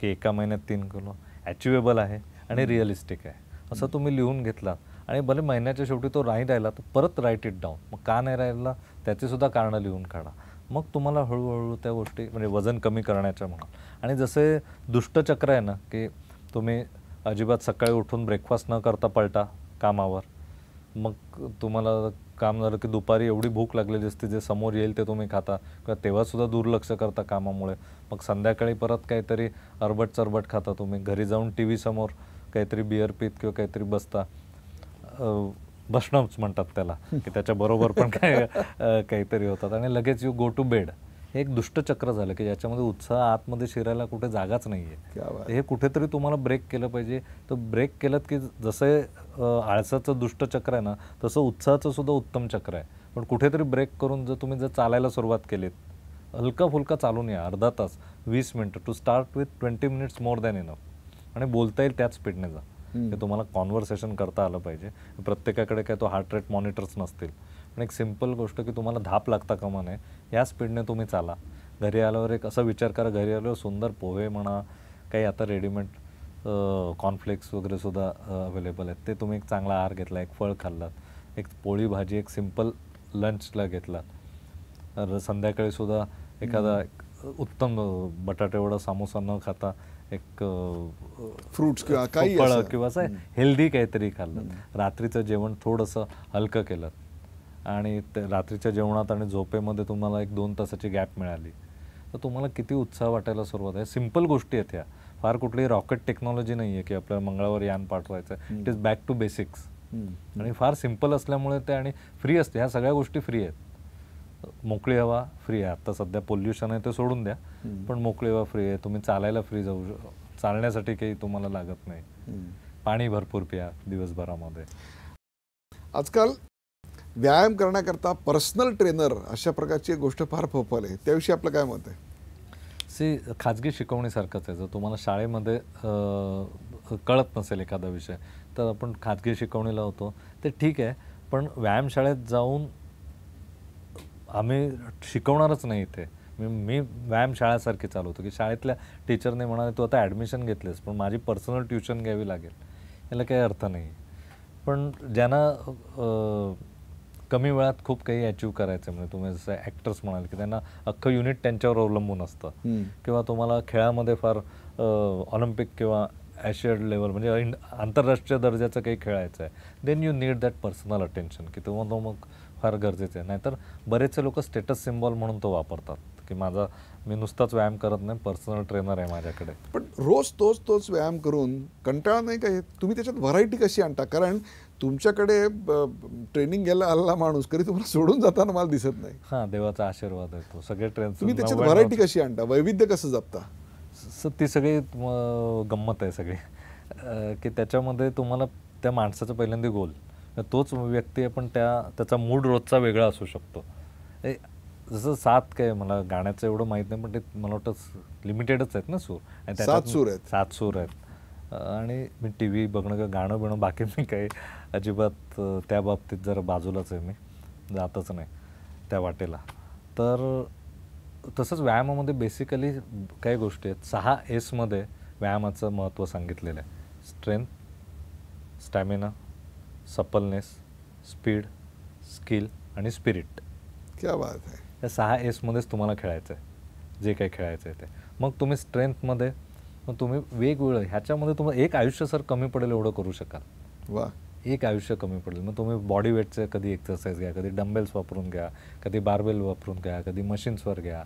B: की एका महिन्यात तीन किलो ॲचिवेबल आहे आणि रिअलिस्टिक आहे असं तुम्ही लिहून घेतला आणि भले महिन्याच्या शेवटी तो राही राहिला तर परत राईट इट डाऊन मग का नाही राहिला त्याचीसुद्धा कारणं लिहून काढा मग तुम्हाला हळूहळू त्या गोष्टी म्हणजे वजन कमी करण्याच्या म्हणून आणि जसे दुष्टचक्र आहे ना की तुम्ही अजिबात सकाळी उठून ब्रेकफास्ट न करता पळता कामावर मग तुम्हाला काम झालं की दुपारी एवढी भूक लागलेली असते जे समोर येईल ते तुम्ही खाता किंवा सुद्धा दुर्लक्ष करता कामामुळे मग संध्याकाळी परत काहीतरी अरबट चरबट खाता तुम्ही घरी जाऊन टी व्ही समोर काहीतरी बियर पीत किंवा काहीतरी बसता बसणंच म्हणतात त्याला की त्याच्याबरोबर पण काही काहीतरी होतात आणि लगेच यू गो टू बेड हे एक दुष्टचक्र झालं की ज्याच्यामध्ये उत्साह आतमध्ये शिरायला कुठे जागाच नाही आहे हे कुठेतरी तुम्हाला ब्रेक केलं पाहिजे तर ब्रेक केलं की जसं आळसाचं दुष्टचक्र आहे ना तसं उत्साहाचं सुद्धा उत्तम चक्र आहे पण कुठेतरी ब्रेक करून जर तुम्ही जर चालायला सुरुवात केलीत हलका फुलका चालून या अर्धा तास वीस मिनटं to start with twenty minutes more than enough आणि बोलता येईल त्याच स्पीडने जा तुम्हाला कॉन्व्हर्सेशन करता आलं पाहिजे प्रत्येकाकडे काय तो हार्ट रेट मॉनिटर्स नसतील पण एक सिम्पल गोष्ट की तुम्हाला धाप लागता का नये या स्पीडने तुम्ही चाला घरी आल्यावर एक असा विचार करा घरी आल्यावर सुंदर पोहे म्हणा काही आता रेडीमेड कॉर्नफ्लेक्स वगैरेसुद्धा अवेलेबल आहेत ते तुम्ही एक चांगला आहार घेतला एक फळ खाल्लात एक पोळी भाजी एक सिम्पल लंचला घेतलात संध्याकाळीसुद्धा एखादा उत्तम बटाटे वडा सामोसा न खाता एक फ्रूट्स किंवा काही फळं किंवा असं हेल्दी काहीतरी खाल्लं रात्रीचं जेवण थोडंसं हलकं केलं आणि रात्रीच्या जेवणात आणि झोपेमध्ये तुम्हाला एक दोन तासाची गॅप मिळाली तर तुम्हाला किती उत्साह वाटायला सुरुवात आहे सिम्पल गोष्टी आहेत ह्या फार कुठली रॉकेट टेक्नॉलॉजी नाही आहे की आपल्याला मंगळावर यान पाठवायचं it is back to basics आणि फार सिम्पल असल्यामुळे ते आणि फ्री असते ह्या सगळ्या गोष्टी फ्री आहेत मोकळी हवा फ्री आहे आता सध्या पोल्युशन आहे ते सोडून द्या पण मोकळी हवा फ्री आहे तुम्ही चालायला फ्री जाऊ चालण्यासाठी काही तुम्हाला लागत नाही पाणी भरपूर प्या दिवसभरामध्ये
A: आजकाल व्यायाम करण्याकरता पर्सनल ट्रेनर अशा प्रकारची गोष्ट फार फोफल आहे त्याविषयी आपलं काय मत आहे
B: सी खाजगी शिकवणीसारखंच आहे जर तुम्हाला शाळेमध्ये कळत नसेल एखादा विषय तर आपण खाजगी शिकवणीला होतो ते ठीक आहे पण व्यायामशाळेत जाऊन आम्ही शिकवणारच नाही इथे मी मी व्यायामशाळासारखी चालवतो की शाळेतल्या टीचरने म्हणाले तू आता ॲडमिशन घेतलेस पण माझी पर्सनल ट्युशन घ्यावी लागेल याला काही अर्थ नाही पण ज्यांना कमी वेळात खूप काही अचीव्ह करायचं म्हणजे तुम्ही जसं ऍक्टर्स म्हणाल की त्यांना अख्खं युनिट त्यांच्यावर अवलंबून असतं किंवा तुम्हाला खेळामध्ये फार ऑलिम्पिक किंवा ॲशियड लेवल म्हणजे आंतरराष्ट्रीय दर्जाचं काही खेळायचं आहे then you need that personal attention की तुम्हाला तो मग फार गरजेचं आहे नाहीतर बरेचसे लोक स्टेटस सिम्बॉल म्हणून तो वापरतात की माझा मी नुसताच व्यायाम करत नाही पर्सनल ट्रेनर आहे माझ्याकडे पण
A: रोज तोच तोच व्यायाम करून कंटाळा नाही काय तुम्ही त्याच्यात व्हरायटी कशी आणता कारण तुमच्याकडे ट्रेनिंग गेला आला माणूस कधी तुम्हाला सोडून जाताना मला दिसत नाही
B: हां देवाचा आशीर्वाद आहे तो सगळे ट्रेन तुम्ही त्याच्यात व्हरायटी
A: कशी आणता वैविध्य कसं जपता स ती सगळी
B: गंमत आहे सगळी की त्याच्यामध्ये तुम्हाला त्या माणसाचा पहिल्यांदा गोल तोच व्यक्ती आहे पण त्या त्याचा मूड रोजचा वेगळा असू शकतो जसं सात काय मला गाण्याचं एवढं माहीत नाही पण ते मला वाटतं लिमिटेडच आहेत ना सूर आणि सात सूर आहेत सात सूर आहेत आणि मी टी व्ही बघणं किंवा गाणं बिणं बाकी मी काही अजिबात त्या बाबतीत जरा बाजूलाच आहे मी जातच नाही त्या वाटेला तर तसंच व्यायामामध्ये बेसिकली काही गोष्टी आहेत सहा एसमध्ये व्यायामाचं महत्त्व सांगितलेलं आहे strength stamina suppleness speed skill आणि स्पिरिट क्या बात आहे या सहा एसमध्येच तुम्हाला खेळायचं आहे जे काही खेळायचं आहे ते मग तुम्ही स्ट्रेंथमध्ये मग तुम्ही वेगवेगळं ह्याच्यामध्ये तुम्हाला एक आयुष्य सर कमी पडेल एवढं करू शकाल वा एक आयुष्य कमी पडेल मग तुम्ही बॉडी वेटचं कधी एक्सरसाइज घ्या कधी डंबेल्स वापरून घ्या कधी बारबेल वापरून घ्या कधी मशीन्सवर घ्या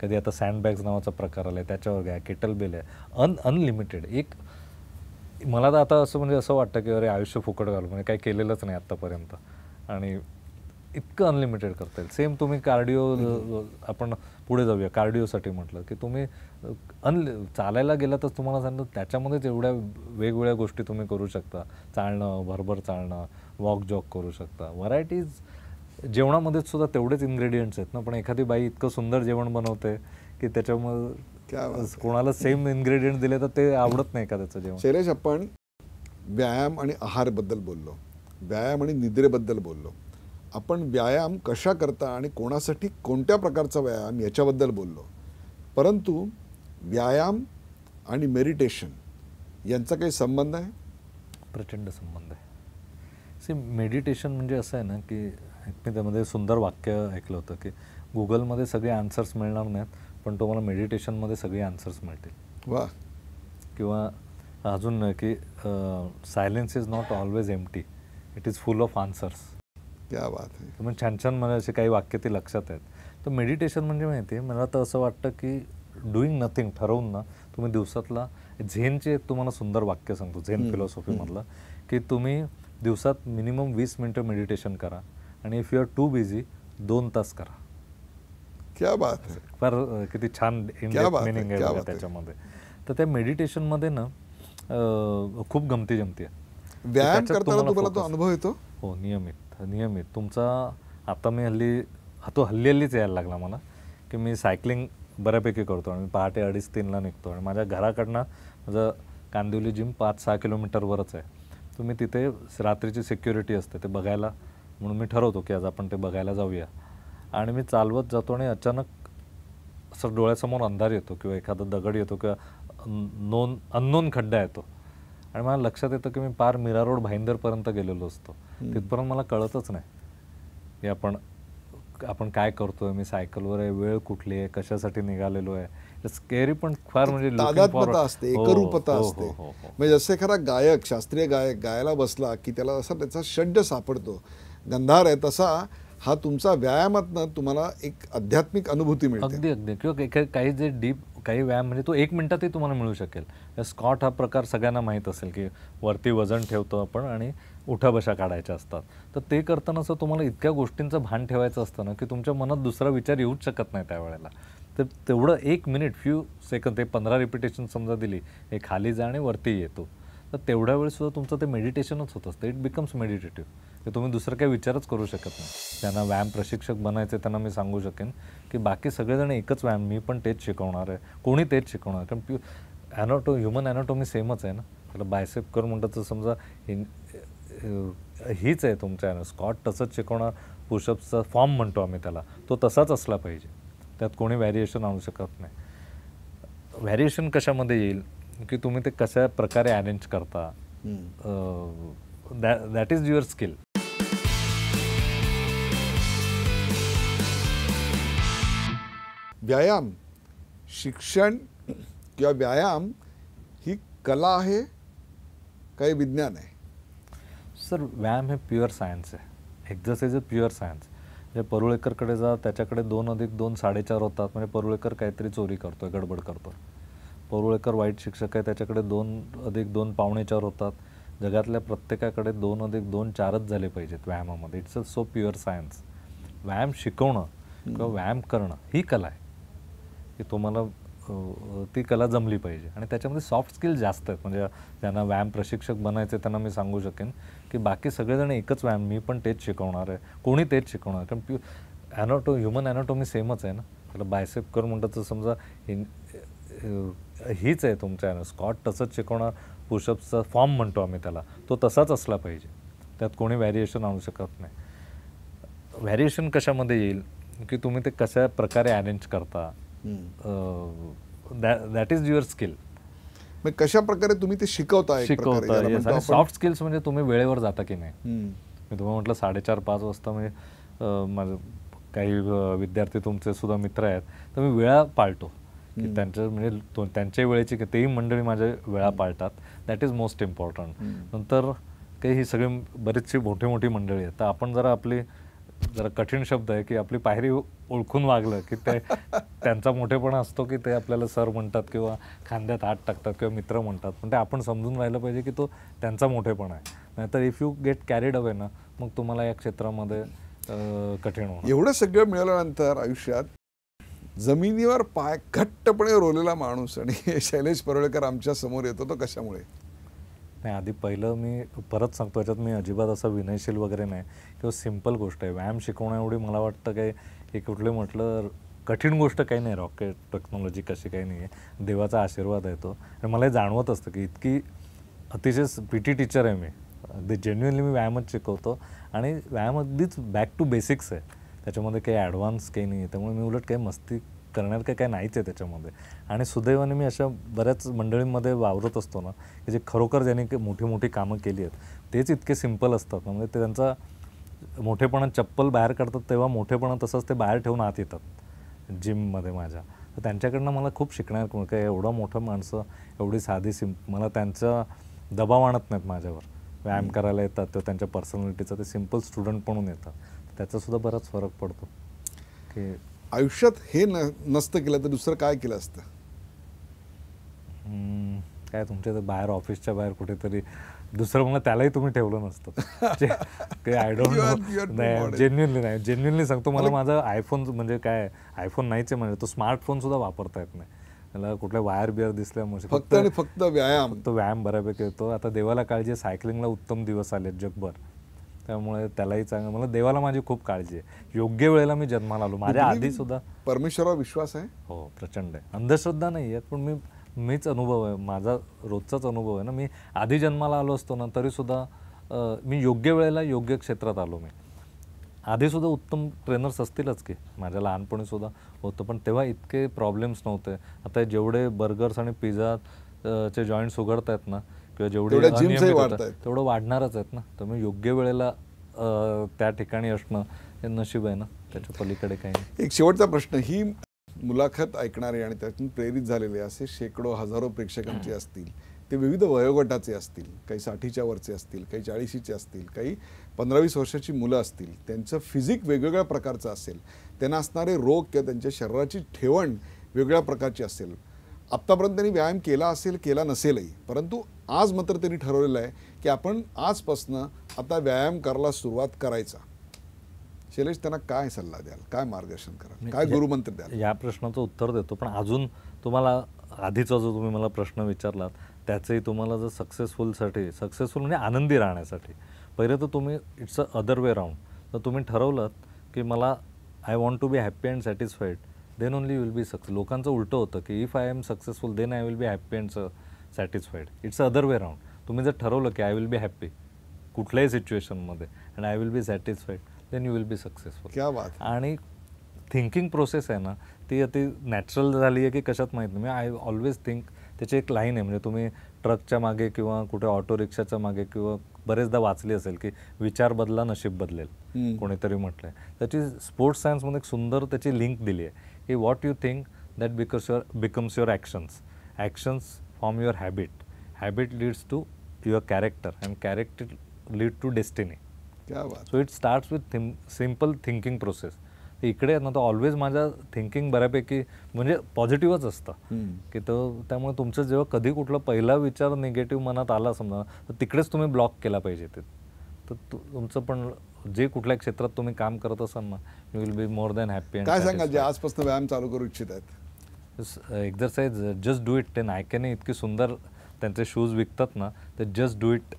B: कधी आता सँडबॅग्स नावाचा प्रकार आला आहे त्याच्यावर घ्या केटल बेल आहे अन अनलिमिटेड एक मला तर आता असं म्हणजे असं वाटतं की अरे आयुष्य फुकट घालू म्हणजे काही केलेलंच नाही आत्तापर्यंत आणि इतकं अनलिमिटेड करता येईल सेम तुम्ही कार्डिओ आपण पुढे जाऊया कार्डिओसाठी म्हटलं की तुम्ही अनलि चालायला गेला तर तुम्हाला सांगतो त्याच्यामध्येच एवढ्या वेगवेगळ्या गोष्टी तुम्ही करू शकता चालणं भरभर चालणं वॉक जॉक करू शकता व्हरायटीज जेवणामध्येच सुद्धा तेवढेच इन्ग्रेडियंट्स आहेत ना पण एखादी बाई इतकं सुंदर जेवण बनवते की त्याच्यामध्ये कोणाला सेम इन्ग्रेडियंट दिले तर ते
A: आवडत नाही का त्याचं जेवण शैलेश आपण व्यायाम आणि आहारबद्दल बोललो व्यायाम आणि निद्रेबद्दल बोललो आपण व्यायाम कशा करता आणि कोणासाठी कोणत्या प्रकारचा व्यायाम याच्याबद्दल बोललो परंतु व्यायाम आणि मेडिटेशन यांचा काही संबंध आहे प्रचंड संबंध आहे सी
B: मेडिटेशन म्हणजे असं आहे ना की मी त्यामध्ये सुंदर वाक्य ऐकलं होतं की गुगलमध्ये सगळे आन्सर्स मिळणार नाहीत पण तुम्हाला मेडिटेशनमध्ये सगळे आन्सर्स मिळतील वा किंवा अजून की silence is not always empty it is full of answers क्या बात आहे मग छान छान मला असे काही वाक्य ते लक्षात आहेत तर मेडिटेशन म्हणजे माहिती आहे मला तर असं वाटतं की डुईंग नथिंग ठरवून ना तुम्ही दिवसातला झेनचे एक तुम्हाला सुंदर वाक्य सांगतो झेन फिलॉसॉफीमधलं की तुम्ही दिवसात मिनिमम वीस मिनटं मेडिटेशन करा आणि if you are too busy दोन तास करा क्या बात फार किती छान मिनिंग आहे त्याच्यामध्ये तर त्या मेडिटेशनमध्ये ना खूप गमती जमती आहे व्यायाम करताना तुम्हाला तो अनुभव येतो हो नियमित नियमित तुमचा आत्ता मी हल्ली तो हल्ली हल्लीच यायला लागला मला की मी सायकलिंग बऱ्यापैकी करतो आणि पहाटे अडीच तीनला निघतो आणि माझ्या घराकडनं माझं कांदिवली जिम पाच सहा किलोमीटरवरच आहे तुम्ही तिथे रात्रीची सिक्युरिटी असते ते बघायला म्हणून मी ठरवतो की आज आपण ते बघायला जाऊया आणि मी चालवत जातो आणि अचानक असं डोळ्यासमोर अंधार येतो किंवा एखादा दगड येतो किंवा नोन अननोन खड्डा येतो आणि मला लक्षात येतं की मी पार मीरा रोड भाईंदरपर्यंत गेलेलो असतो तिथपर्यंत मला कळतच नाही की आपण आपण काय करतोय मी सायकलवर आहे वेळ कुठली आहे कशासाठी निघालेलो आहे स्केरी पण फार म्हणजे असते हो, एकरूपता हो, असते हो,
A: म्हणजे जसे खरा गायक शास्त्रीय गायक गायला बसला की त्याला असा त्याचा षड्ड सापडतो गंधार आहे तसा हा तुमचा व्यायामातनं तुम्हाला एक आध्यात्मिक अनुभूती मिळते
B: अगदी अगदी किंवा काही जे डीप काही व्यायाम म्हणजे तो एक मिनटातही तुम्हाला मिळू शकेल स्कॉट हा प्रकार सगळ्यांना माहीत असेल की वरती वजन ठेवतो आपण आणि उठाबशा काढायच्या असतात तर ते करताना असं तुम्हाला इतक्या गोष्टींचं भान ठेवायचं असतं ना की तुमच्या मनात दुसरा विचार येऊच शकत नाही त्यावेळेला तर तेवढं एक मिनिट फ्यू सेकंद ते पंधरा रिपिटेशन समजा दिली हे खाली जा आणि वरती येतो तर तेवढ्या वेळेसुद्धा तुमचं ते मेडिटेशनच होत असतं इट बिकम्स मेडिटेटिव्ह की तुम्ही दुसरं काही विचारच करू शकत नाही त्यांना व्यायाम प्रशिक्षक बनायचे त्यांना मी सांगू शकेन की बाकी सगळेजण एकच व्यायाम मी पण तेच शिकवणार आहे कोणी तेच शिकवणार कारण प्यू ॲनॉटो ह्युमन ॲनॉटोमी सेमच आहे ना त्याला बायसेप कर म्हणतात तर समजा हीच आहे तुमच्या स्कॉट तसंच शिकवणार पुशअप्सचा फॉर्म म्हणतो आम्ही त्याला तो तसाच असला पाहिजे त्यात कोणी व्हॅरिएशन आणू शकत नाही व्हॅरिएशन कशामध्ये येईल की तुम्ही ते कशा प्रकारे अरेंज करता the that is your skill
A: व्यायाम शिक्षण किंवा व्यायाम ही कला आहे काही विज्ञान आहे सर व्यायाम हे प्युअर
B: सायन्स आहे एक्झरसाईज इज प्युअर सायन्स म्हणजे परुळेकरकडे जा त्याच्याकडे दोन अधिक दोन साडेचार होतात म्हणजे परुळेकर काहीतरी चोरी करतो आहे गडबड करतो परुळेकर वाईट शिक्षक आहे त्याच्याकडे दोन अधिक दोन पावणे चार होतात जगातल्या प्रत्येकाकडे दोन अधिक दोन चारच झाले पाहिजेत व्यायामामध्ये it's a so pure science व्यायाम शिकवणं किंवा व्यायाम करणं ही कला आहे की तुम्हाला ती कला जमली पाहिजे आणि त्याच्यामध्ये सॉफ्ट स्किल जास्त आहेत म्हणजे ज्यांना व्यायाम प्रशिक्षक बनायचे त्यांना मी सांगू शकेन की बाकी सगळेजण एकच व्यायाम मी पण तेच शिकवणार आहे कोणी तेच शिकवणार कारण प्यू ॲनॉटो ह्युमन ॲनॉटोमी सेमच आहे ना त्याला बायसेप कर म्हणतात तर समजा हीच आहे तुमच्या स्कॉट तसंच शिकवणार पुशअपचा फॉर्म म्हणतो आम्ही त्याला तो तसाच असला पाहिजे त्यात कोणी व्हॅरिएशन आणू शकत नाही व्हॅरिएशन कशामध्ये येईल की तुम्ही ते कशा प्रकारे अरेंज करता दॅट इज युअर स्किल
A: कशा प्रकारे तुम्ही ते शिकवता शिकवता सॉफ्ट
B: स्किल्स म्हणजे तुम्ही वेळेवर जाता की नाही मी तुम्हाला म्हटलं साडेचार पाच वाजता म्हणजे काही विद्यार्थी तुमचे सुद्धा मित्र आहेत तर मी वेळा पाळतो की त्यांच्या म्हणजे त्यांच्या वेळेची तेही मंडळी माझ्या वेळा पाळतात दॅट इज मोस्ट इम्पॉर्टंट नंतर काही ही सगळी बरीचशी मोठी मोठी मंडळी आहेत तर आपण जरा आपली जरा कठीण शब्द आहे की आपली पायरी ओळखून वागलं की ते त्यांचा मोठेपणा असतो की ते आपल्याला सर म्हणतात किंवा खांद्यात हात टाकतात किंवा मित्र म्हणतात पण ते आपण समजून राहिलं पाहिजे की तो त्यांचा मोठेपणा आहे नाहीतर if you get carried away ना
A: मग तुम्हाला या क्षेत्रामध्ये कठीण होणार एवढं सगळं मिळाल्यानंतर आयुष्यात जमिनीवर पाय घट्टपणे रोलेला माणूस आणि शैलेश परळेकर आमच्या समोर येतो तो कशामुळे
B: नाही आधी पहिलं मी परत सांगतो याच्यात मी अजिबात असा विनयशील वगैरे नाही किंवा सिम्पल गोष्ट आहे व्यायाम शिकवण्या एवढी मला वाटतं काही हे कुठले म्हटलं कठीण गोष्ट काही नाही रॉकेट टेक्नॉलॉजी कशी काही नाही आहे देवाचा आशीर्वाद आहे तो आणि मला हे जाणवत असतं की इतकी अतिशय पी टी टीचर आहे मी अगदी जेन्युअनली मी व्यायामच शिकवतो आणि व्यायाम अगदीच बॅक टू बेसिक्स आहे त्याच्यामध्ये काही ॲडव्हान्स काही नाही आहे त्यामुळे मी उलट काही मस्ती करण्यात काय नाहीच आहे त्याच्यामध्ये आणि सुदैवाने मी अशा बऱ्याच मंडळींमध्ये वावरत असतो ना की जे खरोखर ज्यांनी मोठी मोठी कामं केली आहेत तेच इतके सिम्पल असतात म्हणजे ते त्यांचा मोठेपणा चप्पल बाहेर काढतात तेव्हा मोठेपणा तसंच ते बाहेर ठेवून आत येतात जिममध्ये माझ्या तर त्यांच्याकडनं मला खूप शिकणार काय एवढं मोठं माणसं एवढी साधी सिम मला त्यांचा दबाव आणत नाहीत माझ्यावर व्यायाम करायला येतात तेव्हा त्यांच्या पर्सनॅलिटीचा ते
A: सिम्पल स्टुडंट म्हणून येतात त्याचासुद्धा बराच फरक पडतो की आयुष्यात हे नसतं केलं तर दुसरं काय केलं असतं काय
B: तुमच्या तर बाहेर ऑफिसच्या बाहेर कुठेतरी दुसरं म्हणलं त्यालाही तुम्ही ठेवलं नसतं ते आय डोंट नाही जेन्युनली नाही जेन्युनली सांगतो मला माझा आयफोन म्हणजे काय आयफोन नाहीच म्हणजे तो स्मार्टफोन सुद्धा वापरता येत नाही मला कुठल्या वायर बियर दिसल्यामुळे फक्त आणि फक्त व्यायाम तो व्यायाम बऱ्यापैकी येतो आता देवाला काळजी सायकलिंगला उत्तम दिवस आले जगभर त्यामुळे त्यालाही चांगलं मला देवाला माझी खूप काळजी आहे योग्य वेळेला मी जन्माला आलो माझ्या आधी सुद्धा
A: परमेश्वरावर विश्वास आहे हो प्रचंड आहे
B: अंधश्रद्धा नाही आहे पण मी मीच अनुभव आहे माझा रोजचाच अनुभव आहे ना मी आधी जन्माला आलो असतो ना तरीसुद्धा मी योग्य वेळेला योग्य क्षेत्रात आलो मी आधीसुद्धा उत्तम ट्रेनर्स असतीलच की माझ्या लहानपणीसुद्धा होतं पण तेव्हा इतके प्रॉब्लेम्स नव्हते आता जेवढे बर्गर्स आणि पिझ्झाचे जॉईंट्स उघडत आहेत ना किंवा जेवढे तेवढं वाढणारच आहेत ना तुम्ही योग्य वेळेला त्या ठिकाणी असणं हे नशीब आहे ना त्याच्या पलीकडे काही एक
A: शेवटचा प्रश्न ही मुलाखत ऐकणारे आणि त्यातून प्रेरित झालेले असे शेकडो हजारो प्रेक्षकांचे असतील ते विविध वयोगटाचे असतील काही साठीच्या वरचे असतील काही चाळीशीचे असतील काही पंधरावीस वर्षाची मुलं असतील त्यांचं फिजिक वेगवेगळ्या प्रकारचं असेल त्यांना असणारे रोग किंवा त्यांच्या शरीराची ठेवण वेगळ्या प्रकारची असेल आत्तापर्यंत त्यांनी व्यायाम केला असेल केला नसेलही परंतु आज मात्र त्यांनी ठरवलेलं आहे की आपण आजपासनं आता व्यायाम करायला सुरुवात करायचा शैलेश त्यांना काय सल्ला द्याल काय मार्गदर्शन कराल काय गुरुमंत्र
B: द्याल या प्रश्नाचं उत्तर देतो पण अजून तुम्हाला आधीचा जो तुम्ही मला प्रश्न विचारलात त्याचंही तुम्हाला जर सक्सेसफुलसाठी सक्सेसफुल म्हणजे आनंदी राहण्यासाठी पहिलं तर तुम्ही it's a other way round तर तुम्ही ठरवलं की मला I want to be happy and satisfied then only will be success लोकांचं उलटं होतं की if I am successful then I will be happy and satisfied it's other way round तुम्ही जर ठरवलं की आय विल बी हॅप्पी कुठल्याही सिच्युएशनमध्ये and I will be satisfied then you will be successful आणि थिंकिंग प्रोसेस आहे ना ती अति नॅचरल झाली आहे की कशात माहीत नाही मी आय ऑलवेज थिंक त्याची एक लाईन आहे म्हणजे तुम्ही ट्रकच्या मागे किंवा कुठे ऑटो रिक्षाच्या मागे किंवा बरेचदा वाचली असेल की विचार बदला नशीब बदलेल कोणीतरी म्हटलं आहे त्याची स्पोर्ट्स सायन्समध्ये एक सुंदर त्याची लिंक दिली आहे is what you think that becomes your, becomes your actions. Actions form your habit. Habit leads to your character and character lead to destiny. it starts with thim- simple thinking process इकडे ना तर always माझ्या thinking बऱ्यापैकी म्हणजे पॉझिटिव्हच असतं की तो त्यामुळे तुमचं जेव्हा कधी कुठला पहिला विचार निगेटिव्ह मनात आला समजा तर तिकडेच तुम्ही ब्लॉक केला पाहिजे ते तर तुमचं पण जे कुठल्या क्षेत्रात तुम्ही काम करत असाल ना you will be more than happy काय सांगाल जे
A: आजपासून व्यायाम चालू करू इच्छित
B: आहेत एक्झरसाईज जस्ट डू इट ते नायकेने इतके सुंदर त्यांचे शूज विकतात ना ते जस्ट डू इट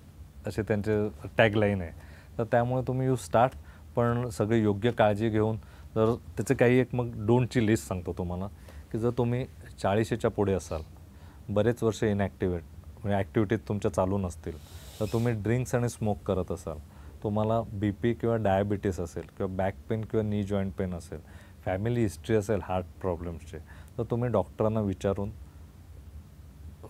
B: असे त्यांचे टॅगलाईन आहे तर त्यामुळे तुम्ही यू स्टार्ट पण सगळे योग्य काळजी घेऊन जर त्याचं काही एक मग डोंटची लिस्ट सांगतो तुम्हाला की जर तुम्ही चाळीशीच्या पुढे असाल बरेच वर्ष इनॲक्टिवेट म्हणजे ॲक्टिव्हिटीज तुमच्या चालू नसतील तर तुम्ही ड्रिंक्स आणि स्मोक करत असाल तुम्हाला बी पी किंवा डायबिटीस असेल किंवा बॅक पेन किंवा नी जॉईंट पेन असेल फॅमिली हिस्ट्री असेल हार्ट प्रॉब्लेम्सचे तर तुम्ही डॉक्टरांना विचारून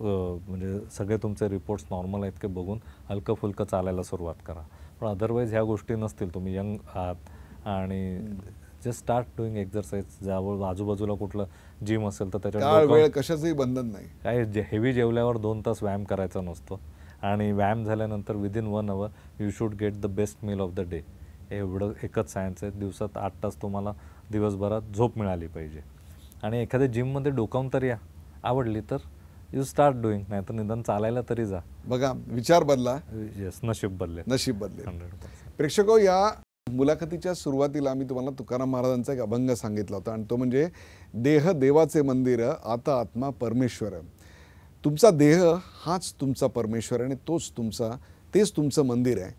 B: म्हणजे सगळे तुमचे रिपोर्ट्स नॉर्मल आहेत की बघून हलकं फुलकं चालायला सुरुवात करा पण अदरवाईज ह्या गोष्टी नसतील तुम्ही यंग आहात आणि जस्ट स्टार्ट डुईंग एक्सरसाइज ज्यावर आजूबाजूला कुठलं जिम असेल तर त्याच्यावर कशाचंही बंधन नाही काय जे हेवी जेवल्यावर दोन तास व्यायाम करायचा नसतो आणि व्यायाम झाल्यानंतर within one hour you should get the best meal of the day एवढं एकच सायन्स आहे दिवसात आठ तास तुम्हाला दिवसभरात झोप मिळाली पाहिजे आणि एखाद्या जिममध्ये डोकावून तर या आवडली तर यू स्टार्ट डुईंग नाही तर निदान
A: चालायला तरी जा बघा विचार बदला
B: येस नशीब बदले
A: नशीब बदले प्रेक्षको या मुलाखतीच्या सुरुवातीला आम्ही तुम्हाला तुकाराम महाराजांचा एक अभंग सांगितला होता आणि तो म्हणजे देह देवाचे मंदिर आता आत्मा परमेश्वर तुमचा देह हाच तुमचा परमेश्वर आणि तोच तुमचा तेच तुमचं मंदिर आहे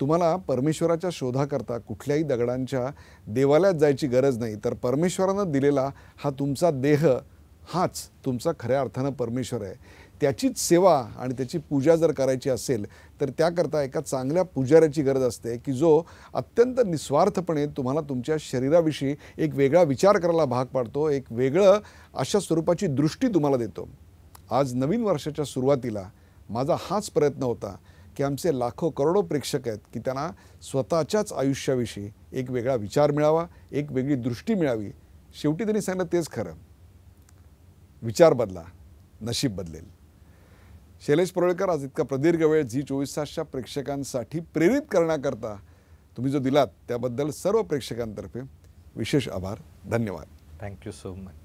A: तुम्हाला परमेश्वराच्या शोधाकरता कुठल्याही दगडांच्या देवालयात जायची गरज नाही तर परमेश्वरानं दिलेला हा तुमचा देह हाच तुमचा खऱ्या अर्थानं परमेश्वर आहे त्याचीच सेवा आणि त्याची पूजा जर करायची असेल तर त्याकरता एका चांगल्या पुजाऱ्याची गरज असते की जो अत्यंत निस्वार्थपणे तुम्हाला तुमच्या शरीराविषयी एक वेगळा विचार करायला भाग पाडतो एक वेगळं अशा स्वरूपाची दृष्टी तुम्हाला देतो आज नवीन वर्षाच्या सुरुवातीला माझा हाच प्रयत्न होता की आमचे लाखो करोडो प्रेक्षक आहेत की त्यांना स्वतःच्याच आयुष्याविषयी एक वेगळा विचार मिळावा एक वेगळी दृष्टी मिळावी शेवटी त्यांनी सांगितलं तेच खरं विचार बदला नशीब बदलेल शैलेश परळेकर आज इतका प्रदीर्घ वेळ झी चोवीस तासच्या प्रेक्षकांसाठी प्रेरित करण्याकरता तुम्ही जो दिलात त्याबद्दल सर्व प्रेक्षकांतर्फे विशेष आभार धन्यवाद थँक्यू सो मच